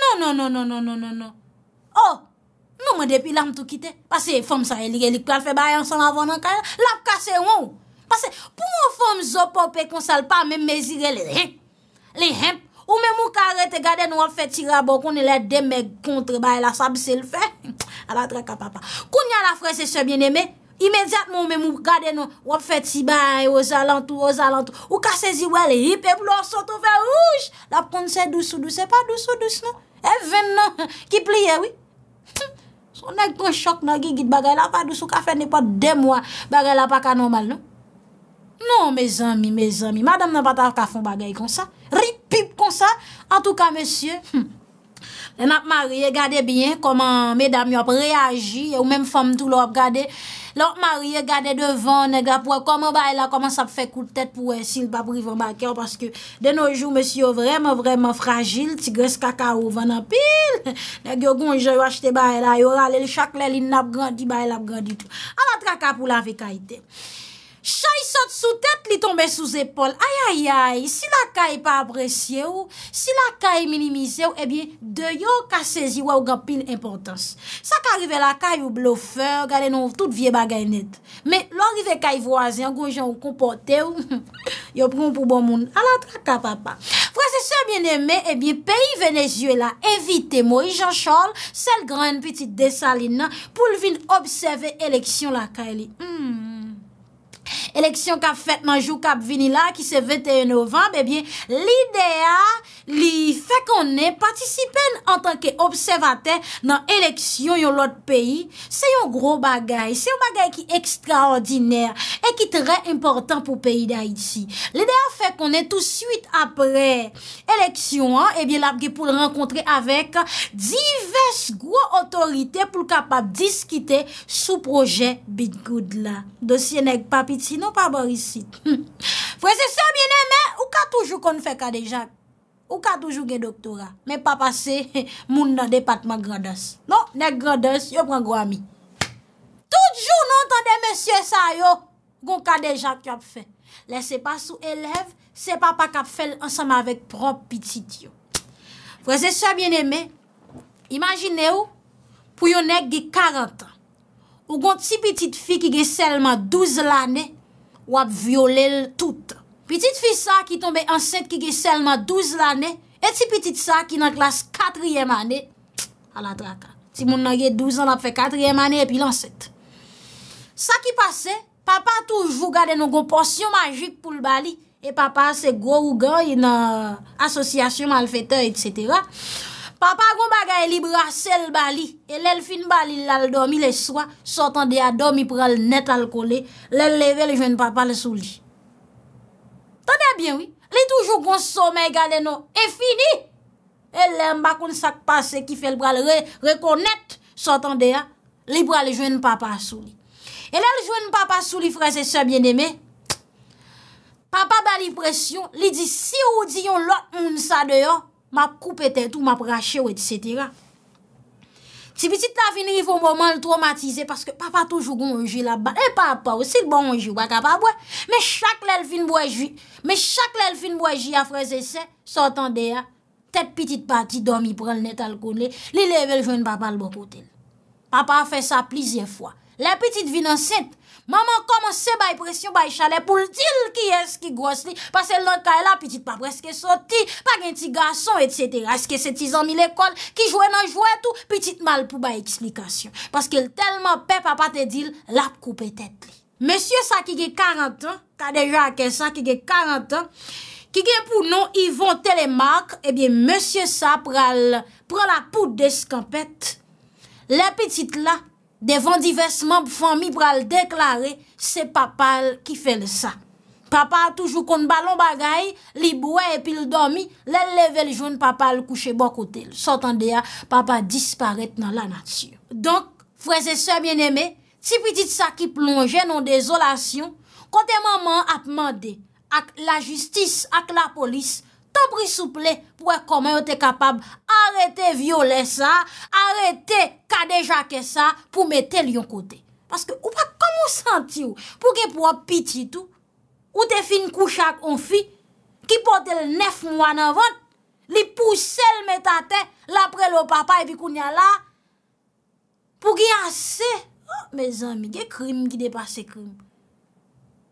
Non, non, non, non, non, non, non. Oh, nou mwen depi lam tou kite. Pase, fom sa elire li kwa, fe bayan san avon nan kaya. Lap kase ou. Pase, pou mwen fom zopo pe konsal pa, mwen mezire li. Li hem. Ou mwen mwen kare te gade nou wap feti rabo koni le deme kontre bayan la sab se lfe. A la treka papa. Kouni a la fwese se bieneme. Imediat moun mè mou gade nou, wop fet si bay, ozalantou, ozalantou, ou kasezi wè lè hipè pou lò sotou fè ouj, lap kon se dous ou dous, e pa dous ou dous nou, e ven nou, ki pliè wè. Son ek ton chok nou, gigit bagay la, fadous ou ka fè nè pa demwa bagay la pa ka nomal nou. Non, non mè zami, mè zami, madame nan pata wakafon bagay kon sa, ripip kon sa, an tou ka mè sye, lè nat marye gade bien, koman mè dami wap reagi, ou mèm fòm tout lò wap gade, Lòk marye gade devan, nega, pou wè koman baye la, koman sa pou fè kou tèt pou wè sil, pa pou rivan bakèw, paske de noujou mè si yo vreman vreman fragil, tigres kakao vana pil, neg yo gounjè yo achte baye la, yo ralè lè lè chak lè lè nab grandi, baye la grandi tout. Alat kaka pou la vè kaitèp. Chay sot sou tet li tombe sou zepol. Ay, ay, ay, si la ka e pa apresye ou, si la eh ka e minimize ou, ebyen, deyo ka sezi waw gampin importans. Sa ka rive la ka ou blofer, gale nou tout vie bagay net. Me, lor rive ka y voazen, gwen jan ou kompote ou, yo proun pou bon moun. Alat, kaka papa. Vwese se mwen eme, eh ebyen, peyi venezuela evite mou, i jan chol, sel gran petit desalina, pou lvin obseve eleksyon la ka e li. Hmm, hmm, hmm. eleksyon ka fèt nan jou kap vinila ki se 21 novemb, e eh bie l'idea li fè konen patisipen an tanke observate nan eleksyon yon lot peyi, se yon gro bagay se yon bagay ki ekstraordinèr e ki trè important pou peyi da iti. L'idea fè konen tout suite apre eleksyon, e eh bie la bge pou l'renkontre avek, divès gro otorite pou l'kapap diskite sou projè bit goud la. Dosye neg papi Sinon pa borisit Vwese sa mwen eme Ou ka toujou kon fè kade jak Ou ka toujou gen doktora Men pa pase moun nan depatman gradas Non, nek gradas, yo pran gwa mi Toujou non tande monsye sa yo Gon kade jak kap fè Lese pa sou elev Se papa kap fè l ansanman vek prop piti diyo Vwese sa mwen eme Imagine ou Pou yo nek gen 40 an Ou gon ti pitit fi ki ge selman 12 l ane, wap violel tout. Pitit fi sa ki tombe anset ki ge selman 12 l ane, et ti pitit sa ki nan klas 4 yem ane, ala draka. Ti moun nan ye 12 an ap fe 4 yem ane epi l anset. Sa ki pase, papa toujou gade nou gon porsyon majik pou l bali, e papa se gwo ou gwa yon e asosyasyon malfete et setera, Papa kon bagay libra sel bali, e lèl fin bali lal dormi lè swa, sotan deya dormi pral net al kole, lèl leve lè jwen papa lè souli. Tande bien wè, lè toujou konsome gale nou, e fini, e lè mbakoun sak pase ki fel pral rekonet, sotan deya, libra lè jwen papa souli. E lè lè jwen papa souli fra se se bien eme, papa bali presyon, li di si ou diyon lot moun sa deyon, map koupete tout, map rache ou et setera. Ti bitit la vinri, foun mouman l'traumatize, paske papa toujougou mounjou la ba. E eh, papa ou sil bon mounjou, baka pa bwe. Me chak lèl fin mwenjou, me chak lèl fin mwenjou ya freze se, sotan deya, te pitit pati domi pran l net al konle, li lèvel joun papa l bokoten. Papa a fè sa plizye fwa. Le pitit vin anset, Maman koman se bay presyon bay chalè pou l'dil ki eski gos li. Pase l lankay la pitit pa preske soti. Pake nti gason et setera. Eske seti zanmi l'ekol. Ki jwè nan jwè tou. Pitit mal pou bay eksplikasyon. Pase ke l telman pep apate dil. Lap koupe tet li. Monsie sa ki ge karantan. Ta deja ake sa ki ge karantan. Ki gen pou nou yvon telemak. Ebyen monsie sa pral pral apout deskampet. Le pitit la. Devon divers moun pou foun mi pral deklare, se papal ki fè le sa. Papa toujou kon balon bagay, li bouè epil domi, le leve le joun, papa le kouche bokote. Sotan deya, papa disparet nan la natyur. Donk, fwese sè bien eme, ti pwidit sa ki plonge nan dezolasyon, kote maman ap mande ak la justis ak la polis, Tampri souple pou ek koman yo te kapab Arrete viole sa Arrete kadeja ke sa Pou mette li yon kote Paske ou pa koman senti ou Pou ke pou ap piti tou Ou te fin kouchak on fi Ki pote le nef mwan avon Li pou sel mette a te La pre lo papa epi koun ya la Pou ki ase Oh me zami, ge krim ki depase krim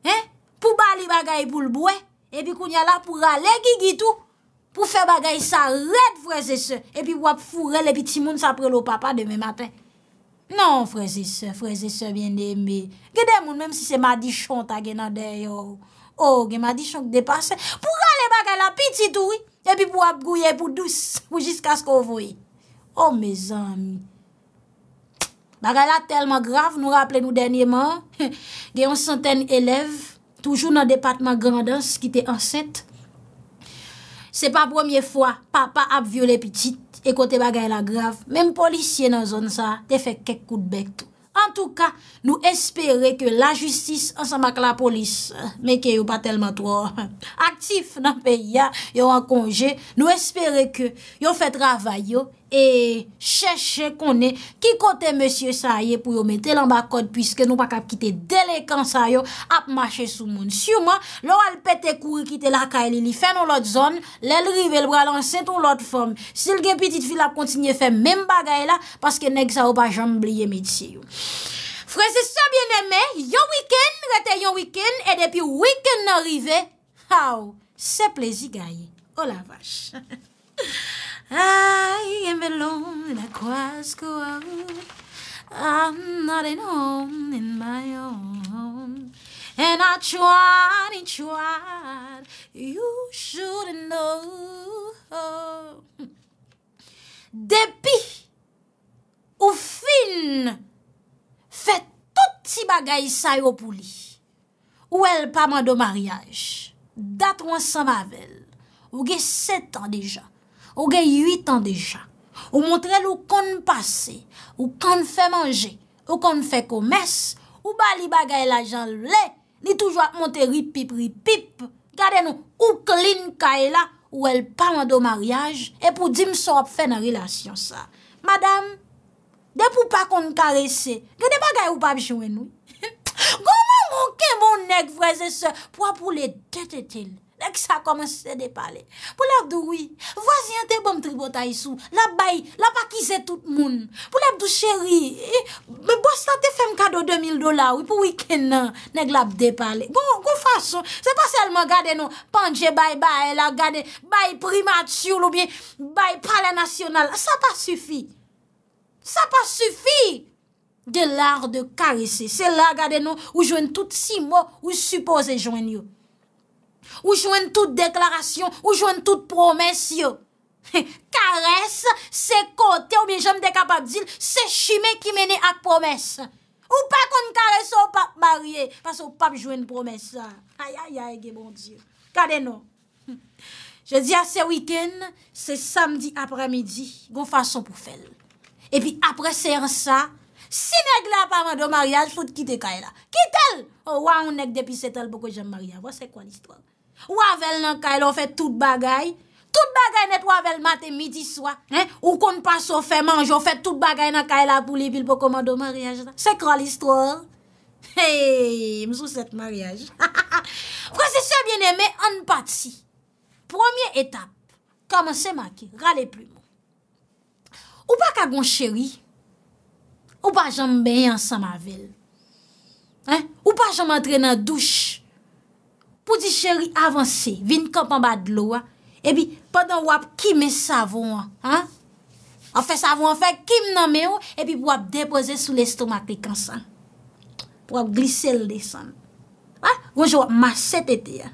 Hein Pou bali bagay pou lbouen epi koun yala pou rale gigitou, pou fe bagay sa red freze se, epi wap furel epi timoun sa prelo papa deme maten. Non, nan freze se, freze se bien deme, gede moun menm si se madichon ta genade yo, ou gen madichon kde pase, pou rale bagay la pititou, epi wap gouye pou douce, pou jiska skovoui. Ou oh, me zanmi. Bagay la telman grav nou rappele nou denye man, gen yon centen elev, Toujou nan depatman grandans ki te anset. Se pa pwemye fwa, papa ap vyo le pitit, e kote bagay la grav. Mem polisye nan zon sa, te fek kek kout bekt. En tou ka, nou espere ke la justis ansan mak la polis. Men ke yo pa telman to. Aktif nan peya, yo an konje. Nou espere ke yo fet ravay yo, e chèche konè ki kote mèsyè sa yè pou yo mète lan bakot pwiske nou pa kap kite delekan sa yò ap mache sou moun siouman, lò al pète kou kite lakay li li fè nan lot zon lèl rive l bralansè ton lot fòm sil gen pitit fil ap kontinye fè mèm bagay la paske nèk sa ou pa jambli yèmèd si yò Frèze sa bienèmè, yon wikèn rete yon wikèn, e depi wikèn nan rive haou, se plezi gaye, o oh la vache I am alone and I can't go out. I'm not alone in my own. And I try and try. You shouldn't know. Depi ou fin, fe tout ti bagay sa yo pou li. Ou el pa man do maryaj. Dat wansan mavel. Ou ge set an deja. Ou gen 8 an deja, ou montre lou konn pase, ou konn fe manje, ou konn fe komes, ou bali bagay la jan le, ni toujwa monte ripip ripip. Gade nou, ou klin ka e la, ou el palan do maryaj, e pou di msop fe nan relasyon sa. Madame, de pou pa konn karese, gade bagay ou pa bjwen nou? Gou moun moun ke moun nek vreze se, pou apou le gete teni. lèk sa komanse de pale. Pou lèk dou wè, wazien te bom tribo ta yisou, lèk bayi, lèk pakize tout moun. Pou lèk dou chèri, mè bòs la te fèm kado 2000 dola, wè pou wèkè nan, lèk lèk de pale. Bon, kon fason, se pa selman gade nou, pandje bayi bayi la gade, bayi primat sou loubyen, bayi pale nasyonal, sa pa sufi. Sa pa sufi de lard karese. Se la gade nou, ou jwen tout si mò, ou suppose jwen yon. Ou jwen tout de deklarasyon, ou jwen tout de promesse yo. Karesse se kote ou mi jom de kapap dil, se shime ki mene ak promesse. Ou pa kon karesse ou pap marye, pas ou pap jwen promesse. Ayayayay, gè bon diyo. Kade nou? Je di a se wikend, se samdi apremidi, gon fason pou fel. E pi apre se yon sa, si neg la paman de mariage, foute kite kaela. Kite el! Oh, ou wa un neg depi setel poko jom mariage, wase kwan istwa? Ou avèl nan kay la ou fè tout bagay. Tout bagay net ou avèl matè midi swa. Ou kon pas ou fè manj. Ou fè tout bagay nan kay la pou li bil pou komando mariage. Se kral istor. Hey, mzou set mariage. Fwa se se bien eme, an pat si. Premier etap. Kama se maki. Rale pli moun. Ou pa kagon chéri. Ou pa jom ben yon sam avèl. Ou pa jom atre nan douche. Pou di chèri avanse, vin komp an ba dlo a, e bi, padan wap kime savon a, a fè savon fè, kime nanme ou, e bi wap depose sou l'estomak li konsan. Wap glise l desan. Wanj wap mase tete ya.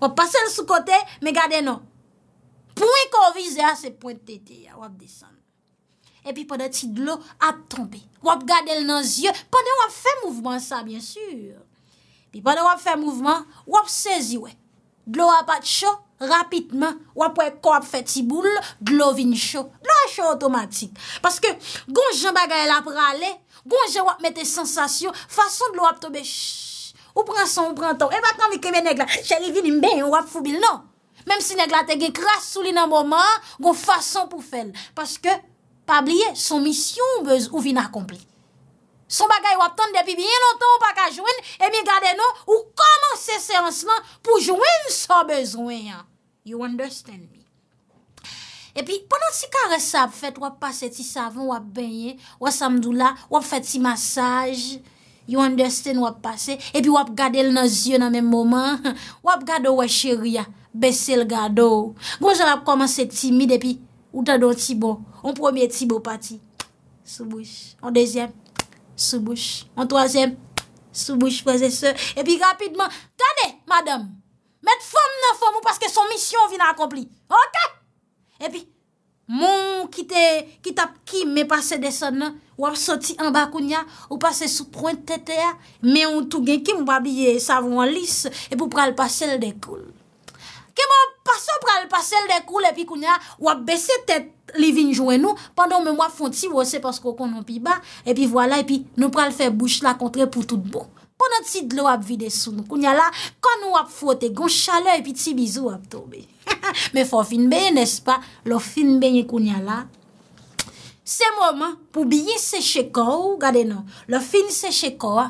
Wap pase l sou kote, me gade non. Pou en kon vize a se poun tete ya, wap desan. E bi, padan ti dlo a tombe. Wap gade l nan zye, padan wap fè mouvman sa, bien sur. Pi panè wap fè mouvman, wap sezi wè. Glò wap at chò, rapitman, wap wè kò wap fè tiboul, glò vin chò. Glò wap chò otomatik. Paske, gon jen bagay la pralè, gon jen wap mette sensasyon, fason glò wap tobe, shhh, ou pran son ou pran ton. E bakan vi keme negla, chèri vin imbe, ou wap foubil non. Mem si negla tege krasou li nan mouman, gon fason pou fèl. Paske, pabliye, son misyon bez ou vin akomplit. Son bagay wap ton depi bi eno ton wap akajwen E mi gade nou ou koman se seansman Pou jwen sa bezwen ya You understand mi E pi, ponan si kare sa ap fet Wap pase ti savan, wap benye Wap samdoula, wap fete ti masaj You understand wap pase E pi wap gade l nan zye nan men moman Wap gado wak cherya Besel gado Gonjan ap koman se timi depi e Ou tado ti bon On premier ti bon pati Soubouche On dezyen soubouche, an toazèm, soubouche, pou zè sè, epi rapidman, tade, madame, met fòm nan fòm, ou paske son misyon vina akompli, ok, epi, moun kitè, kitap kim, me pase deson nan, wap soti an bakoun ya, ou pase soupron tè tè ya, me ou tou gen kim, wap biye savon lis, epi ou pral pasèl de koul, kem ou pasèl, Pason pral pasel dekoul epi kounya wap bese tet li vinjouen nou pandon men wap fonti wose pasko konon pi ba epi wala epi nou pral fe bouch la kontre pou tout bon. Pendant ti dlo wap vide sou nou kounya la kan nou wap fote gon chale epi ti bizou wap tobe. Me fò finbeye nespa lo finbeye kounya la. Se moman pou biye seche kou gade nou lo fin seche kou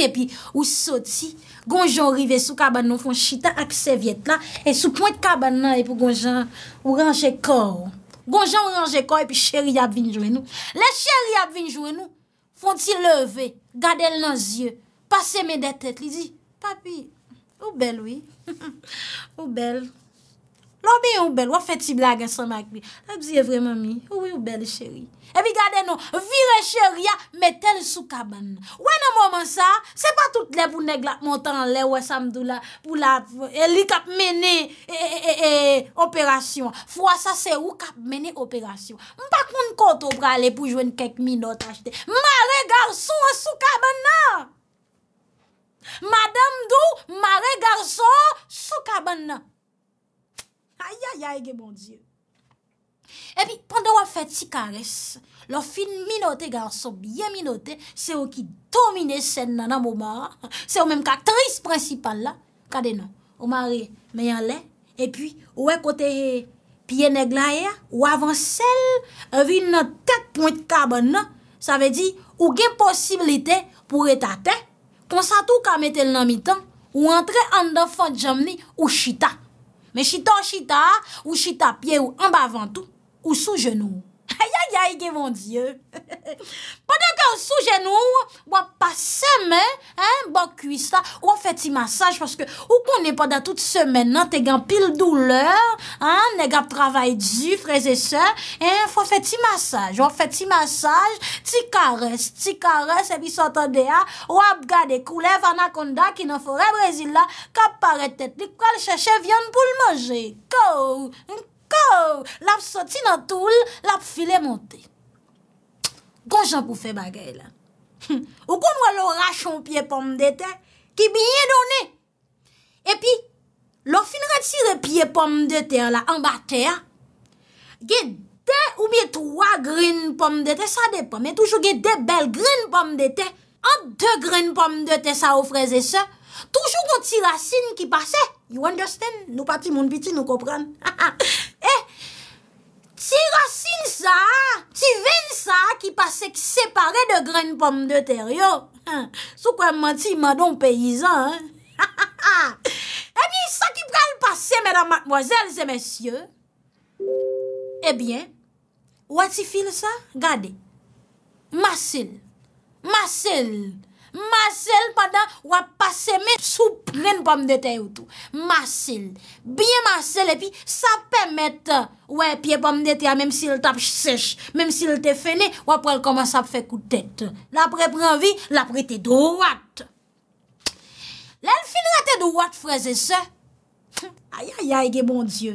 epi ou soti Gonjan rive sou kaban nan, fon chitan ak sevyet la, e sou point kaban nan, epi gonjan ou ranje kor. Gonjan ou ranje kor, epi chery ap vinjwe nou. Le chery ap vinjwe nou, fon ti leve, gade lan zye, pase men de tet, li di, papi, ou bel ou i, ou bel. Lò non, mi yon bel, wè fè ti blage san mèk bi. Lè bi zi yè vreman mi, wè yon bel chéri. E bi gade nou, virè chéri ya, metèl sou kaban nan. Wè nan mòman sa, se pa tout lè pou neglat montan lè wè samdou la, pou la, e l'i kap mène, e, e, e, e, e, operasyon. Fwa sa se, wè kap mène operasyon. Mpa koun kont ou pralè pou jwen kek mi notajde. Mare garso sou kaban nan. Madame dou, mare garso sou kaban nan. Ayaya ege, mon die. E pi, pande wap feti kares, lor fin minote garso, byen minote, se ou ki domine sen nan nan mou ma, se ou menm kak tris prinsipal la, kade nan, ou mare meyan le, e pi, ou e kote piye negla e, ou avan sel, evi nan tet point kaba nan, sa ve di, ou gen posibilite pou reta ten, konsa tou ka metel nan mi tan, ou antre an da fadjam ni, ou chita, Men chita chita ou chita pie ou amba avantou ou sou genou ou. Ayayay, gen mon dieu. Pwede kwa sou jenou, wap pa semen, bok kwi sa, wap fe ti masaj, paske ou konen pa da tout semen nan, te gen pil douleur, ne gen pravay di, freze sa, fwa fe ti masaj, wap fe ti masaj, ti kares, ti kares, e bi sotade a, wap gade koule, vana konda ki nan fwore brezil la, kap pare tet, di kwa le chache vyan pou l'moje. Kou, kou. Ko, lap soti nan toul, lap file monti. Gon jan pou fe bagay la. Ou kon mwen lor rachon piye pomme de te, ki biye doni. E pi, lor fin ratire piye pomme de te la, an ba ter, gen den ou miye 3 green pomme de te, sa de pomme, men toujou gen den bel green pomme de te, an 2 green pomme de te, sa ou freze se, Toujou kon ti racine ki pase, you understand? Nou pa ti moun piti nou kompran. Eh, ti racine sa, ti ven sa ki pase ki separe de gren pomme de teryo. Sou kwa mwanti madon peyizan. Eh bien, sa ki pral pase, mèdame, mwazel, se mèsyou. Eh bien, wè ti fil sa? Gade, masil, masil. Ma sel padan wap pase men sou pren pwam dete ou tou. Ma sel. Biye ma sel epi sa pwem met wap ye pwam dete a. Mem si l tap sech. Mem si l te fene wap wap wap wap wap wap wap wap wap. La pre pre vi la pre te do wat. La el fin rate do wat freze se. Aya ya yege bon dieu.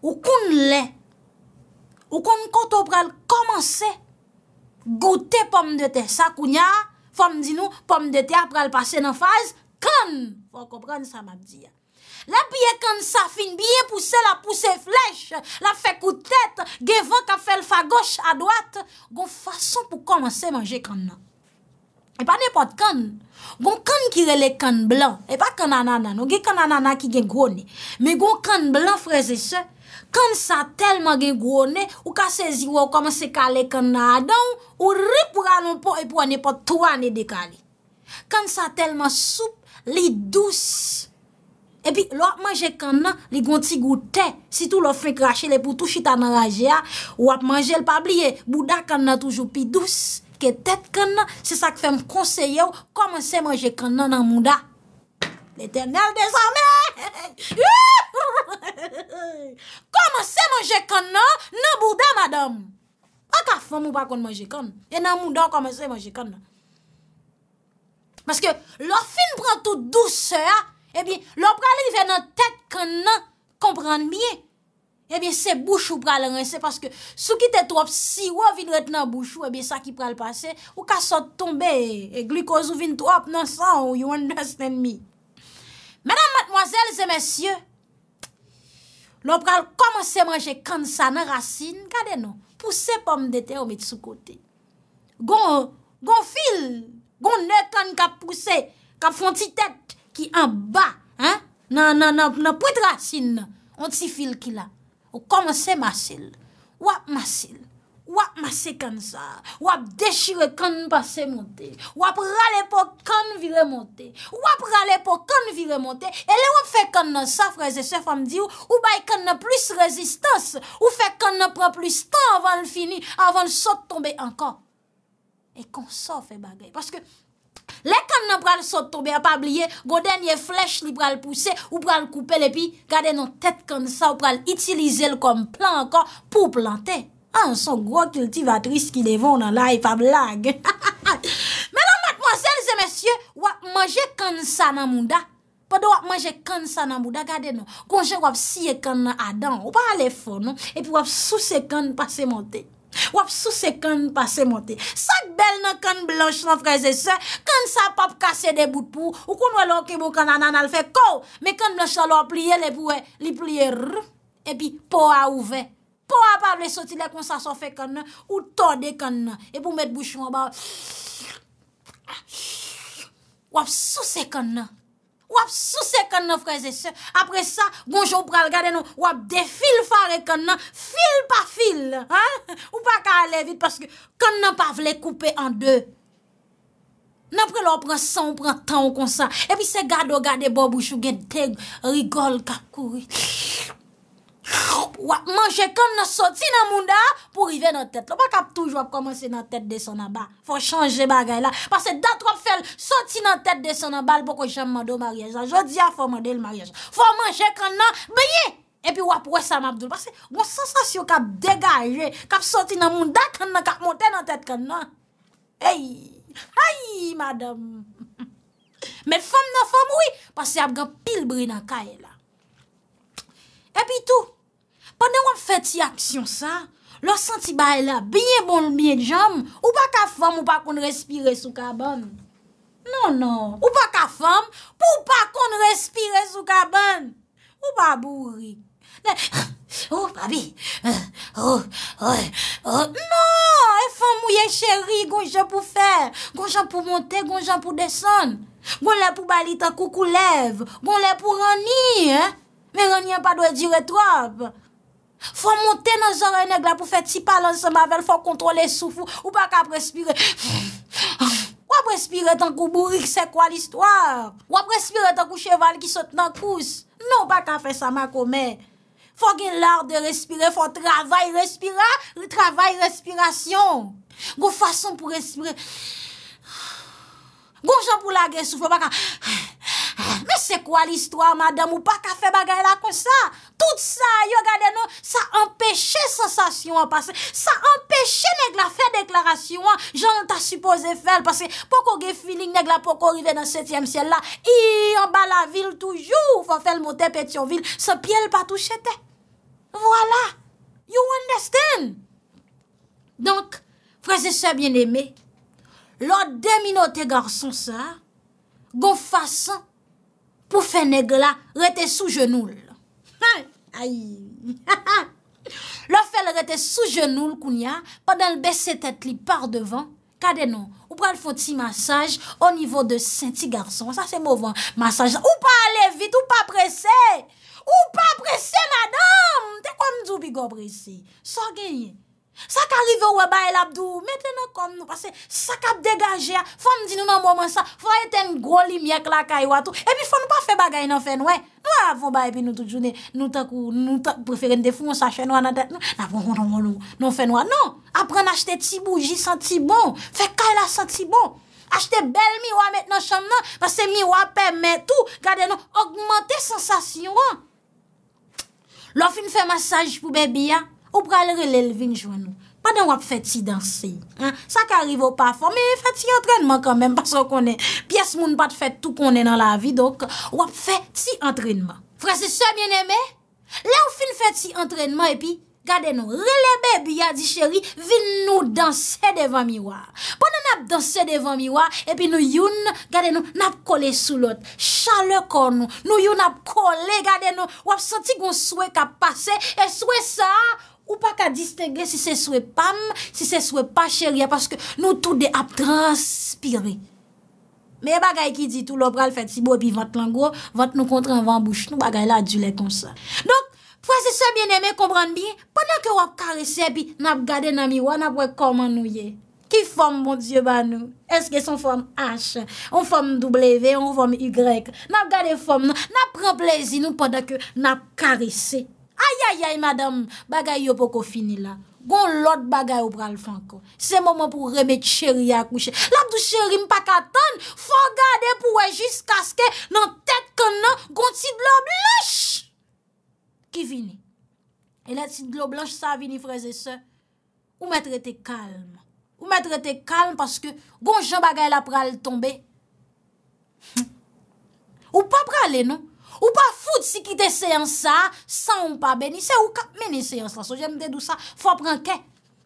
Ou koun le. Ou koun koto wap wap wap wap wap wap wap. Goute pomme de te sakounya, fom di nou pomme de te apre al pase nan faze, kan! Fon kompran sa map di ya. La biye kan safin, biye puse la puse flech, la fekou tet, gevan kap fel fagosh a doat, gon fason pou komanse manje kan nan. E pa nepot kan, gon kan ki rele kan blan, e pa kan anana nou, ge kan anana ki gen gouni. Me gon kan blan freze se. Kan sa telman gen gwo ne, ou ka sezi waw koman se kale kanda adan, ou rip walan pou e pou ane patou ane dekali. Kan sa telman soup, li dous, epi lo ap manje kanda, li gwanti gouten, sitou lo fwe krashe le pou tou chita nan raje a, ou ap manje l pabliye, bouda kanda toujou pi dous, ke tet kanda, se sa ke fèm konseye waw koman se manje kanda nan mou da. Eternel de sa mè! Komanse manje kon nan, nan boudan madam! A ka fèm ou pa kon manje kon? E nan moudan komanse manje kon nan? Maske, lò fin pran tout dou sè, e bie lò pralive nan tèt kon nan, kompran miye, e bie se bouchou pral rense, paske sou ki te tòp si wò vin wet nan bouchou, e bie sa ki pral pase, ou ka sò tòmbe, e glikòz ou vin tòp nan sa, ou you understand mi? Menan matmoazèl zè mèsyè, lò pral komanse manje kan sa nan rasin, kade nou? Pouse pom dete ou met sou kote. Gon fil, gon nè tan kap pouse, kap fonti tek ki an ba, nan pou et rasin, onti fil ki la. O komanse masil, wap masil. Wap mase kan sa, wap deshire kan pase monte, wap rale pou kan vire monte, wap rale pou kan vire monte, e le wap fe kan sa fraze se fam di ou, ou bay kan na plus rezistans, ou fe kan na pran plus tan avan fini, avan sot tombe anka. E kon sa fe bagay. Paske le kan na pran sot tombe apabliye, goden ye flech li pran puse, ou pran koupe le pi, gade nou tet kan sa, ou pran itilize le kon plan anka pou plante. An, son gro kiltivatris ki devon nan la, e pa blag. Menon matmoselle, se mesye, wap mwaje kan sa nan mwuda. Pad wap mwaje kan sa nan mwuda. Gade nou, konje wap siye kan nan adan. Ou pa alefo, nou. E pi wap sou se kan pase mote. Wap sou se kan pase mote. Sak bel nan kan blanche nan freze se. Kan sa pap kase de bout pou. Ou kon walo kebo kan nan nan alfe kou. Men kan blanche salo pliye le pou e. Li pliye rr. E pi pou a ouve. Po wap avle soti lè konsa sofe kon nan, ou todè kon nan, e pou mèt bouchou an ba wap souse kon nan, wap souse kon nan freze se, apre sa, gonjou pral gade nou wap defil fare kon nan, fil pa fil, ou pa ka ale vit, paske kon nan pa vle koupe an de, nan prel wap pran san, wap pran tan kon sa, epi se gado gade bo bouchou gen te, rigol kakourit, shhh, wap manje kon nan soti nan moun da, pou rive nan tèt. Lo wap kap touj wap komanse nan tèt de sona ba. Fwa chanje bagay la. Pase dat wap fel soti nan tèt de sona bal pou kwen jemman do maryeja. Jodi a fwa manje kwen nan. Beye! Epi wap wesan mabdoul. Pase wap sensasyon kap degaje. Kap soti nan moun da kwen nan kak monte nan tèt kwen nan. Ay! Ay, madame! Met fwam nan fwam woi. Pase wap gen pil bri nan kaye la. Epi tou, Pa nou an fè ti aksyon sa, lò senti ba e la, bine bon mien jom, ou pa ka fèm ou pa kon respire sou kaban. Non, non, ou pa ka fèm, pou pa kon respire sou kaban. Ou pa bouri. Ne, ou, oh, papi, ou, ou, ou, non, e fèm mouye chéri, kon jè pou fè, kon jè pou monte, kon jè pou deson, kon lè pou bali ta koukou lev, kon lè pou rani, men rani an pa dwe dire trop, Fwa monte nan zore neg la pou fet si palan se mavel, fwa kontrole soufou, ou baka prespire. Wap prespire tan kou bourik, se kwa l'histoire? Wap prespire tan kou cheval ki sote nan kous? Non, baka fwe sa makome. Fwa gen lard de respire, fwa travay respira, travay respiration. Gou fwason pou respire. Gou chan pou lage soufou, baka... Mè se kwa l'histoire, madame, ou pa ka fe bagay la kon sa? Tout sa, yo gade nou, sa empèche se sasyon an pasè. Sa empèche neg la fè deklarasyon an. Jan ta suppose fèl, pasè poko ge filik neg la poko rive nan sètyem sèl la. I yon ba la vil toujou, fò fèl motè pèt yon vil. Se pèl patou chète. Vwala. You understand? Donk, fwese se bien emè. Lò demino te garson sa, gon fwa san, pou fè neg la rete sou genoul. Ha, aï, ha, ha, lò fè le rete sou genoul koun ya, pa dèl bè se tèt li par devan, kade non, ou pral fò ti masaj o nivò de senti garzon, sa se mò vò, masaj, ou pa ale vit, ou pa presè, ou pa presè, madame, te kon djoubi gobre si, sa genye. Sak arive ouwe baye labdou, mette nan kon nou pase. Sak ap degaje a, fwa mdi nou nan mwaman sa, fwa eten gro li myek la kaywa e tou. E pi fwa nou pa fe bagay nan fen wè. Nou a fwa baye pi nou toujoune, nou takou, nou tak preferen de fwo, mwosache nou anan bon, det nou, nan non, non, non fwen wè. Non, apren achete ti bougi, senti bon. Fè kala e senti bon. Achete bel miwa mette nan chan nan, pase miwa pèmè tou, gade nou, augmente sensasyon. Lofi nou fè massage pou bebi a. Ou pral relele vin jwa nou. Padè wap fet ti dansè. Sa ka arrivo pa fò. Me fet ti antrenman kèmèm. Pasò konè. Pyes moun pat fet tout konè nan la vi. Dok wap fet ti antrenman. Fransè se mjen emè. Le ou fin fet ti antrenman. E pi gade nou relele bebi ya di chèri. Vin nou dansè devan miwa. Padè nou ap dansè devan miwa. E pi nou youn. Gade nou nap kole sou lot. Chan le kon nou. Nou youn ap kole. Gade nou wap senti goun souwe kap pase. E souwe sa. Ou pa ka distenge si se sou e pam, si se sou e pa cherya, paske nou tout de ap transpire. Me e bagay ki di tout lopral fet si bo, pi vat lango, vat nou kontre an van bouch nou, bagay la adjule kon sa. Donk, pwase se bieneme, kombran bi, padan ke wap karese, pi nap gade nan miwa, nap wek koman nou ye. Ki fom bon die ban nou? Eske son fom H, ou fom W, ou fom Y. Nap gade fom nou, nap remplezi nou, padan ke wap karese. Ayayay madam, bagay yo poko fini la. Gon lot bagay yo pral fanko. Se momo pou reme tcheri akouche. Labdou tcheri mpa katan, fwa gade pou we jis kaskè nan tèt kon nan gon titlo blanche. Ki vini? E la titlo blanche sa vini freze se. Ou mètre te kalm? Ou mètre te kalm paske gon jan bagay la pral tombe? Ou pa prale nou? Ou pa foud si ki te seyans sa, san ou pa beni. Se ou ka meni seyans la, so jen mde dousa, fò pran ke.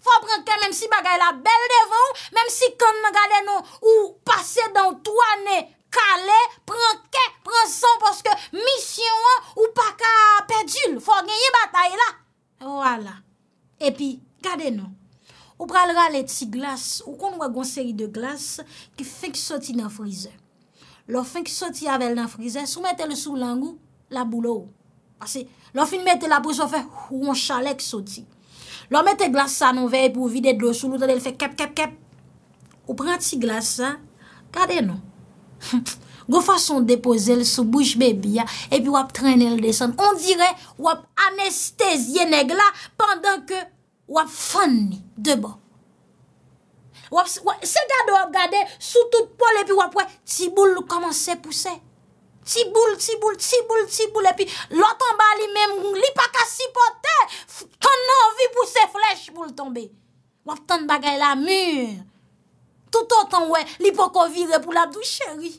Fò pran ke, menm si bagay la bel devan, menm si kon mga gade nou ou pase dan to ane kale, pran ke, pran san, porske misyon an ou pa ka pedul. Fò genye batay la. Wala. Epi, gade nou. Ou pral rale ti glas, ou kon wagon seri de glas, ki fèk soti nan fò izè. Lo fin ki soti avel nan frize, sou mette le sou langou, la boulou. Asi, lo fin mette la pou sou fè, ou an chalèk soti. Lo mette glasan, ou vey pou vide drosou, loutan el fè kep, kep, kep. Ou prenti glasan, kade nou. Gou fason depose le sou bouj bebi ya, epi wap tren el desan. On dire wap anestesye neg la, pandan ke wap fanni deba. wap se gade wap gade, sou tout pol epi wap wè, tiboul komanse pouse. Tiboul, tiboul, tiboul, tiboul, epi lò ton ba li mem, li pa ka sipote, ton nan vi pouse flech pou l'tombe. Wap ton bagay la mûr, tout o ton wè, li pa ko vire pou la dou chèri.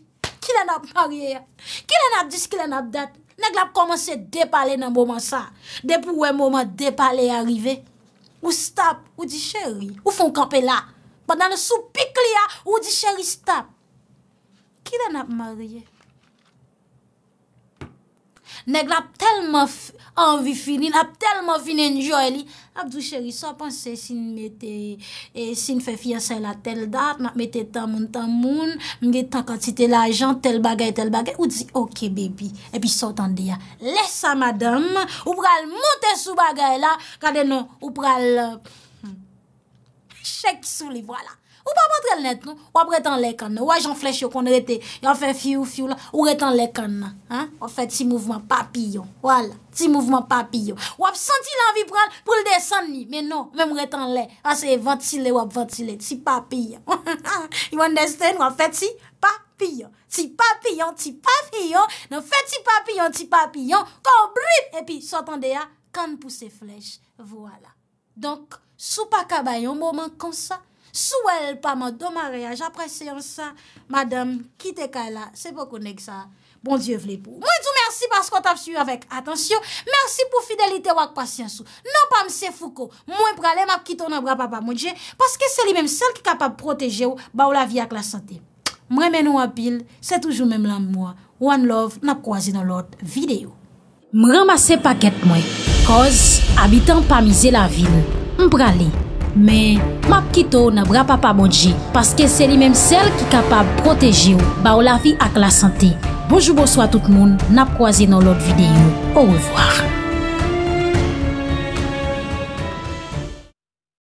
Kile nan marye ya, kile nan dis, kile nan det, neg la p komanse depale nan mouman sa, depou wè mouman depale yari ve, ou stop, ou di chèri, ou fon kape la, pa dan sou pik li a, eh, ou di chèri stop. Ki den ap marye? Neg lap telman anvi fini, lap telman finen joe li, ap di chèri so panse sin mette, sin fe fia se la tel dat, map mette tan moun, tan moun, mge tan kantite la jan, tel bagay, tel bagay, ou di ok bebi, epi sou tan di a, ah. lesa madam, ou pral monte sou bagay la, kade nou, ou pral, euh, Chek sou li, wala. Ou pa montre l net nou, wap retan lè kan nan. Wajan flech yo kon rete, yon fè fiu fiu la, non, ah, ou retan lè kan nan. Wap fè ti mouvman papillon, wala. Ti mouvman papillon. Wap senti lan vibran pou l desen ni, men nou, men mou retan lè. Ase, vantile wap vantile, ti papillon. You understand wap fè ti papillon. Ti papillon, ti papillon. Nou fè ti papillon, ti papillon. Kon brin, epi, sotan de ya, kan pousse flech. Wala. Donk. Sou pa kaba yon mouman kon sa Sou el pa man do ma reaj apre se yon sa Madame, kite kala, se pou konek sa Bon dieu vle pou Mwen tou mersi pasko tap suyo avek Atensyon, mersi pou fidelite wak pasyen sou Non pa mse fuko Mwen prale map kiton an bra pa pa moun je Paske se li menm sel ki kapab proteje ou Ba ou la vi ak la sante Mwen men ou apil, se toujou menm lan mwen One love, nap kwaze nan lot videyo Mwen mase paket mwen Koz, abitan pa mize la vil Mbra li. Me, ma pkito na bra pa pa bodji. Paske se li menm sel ki kapab proteji ou. Ba ou la fi ak la sante. Bojou bojou a tout moun. Nap kwa zi nan lot videyo. Ou revoar.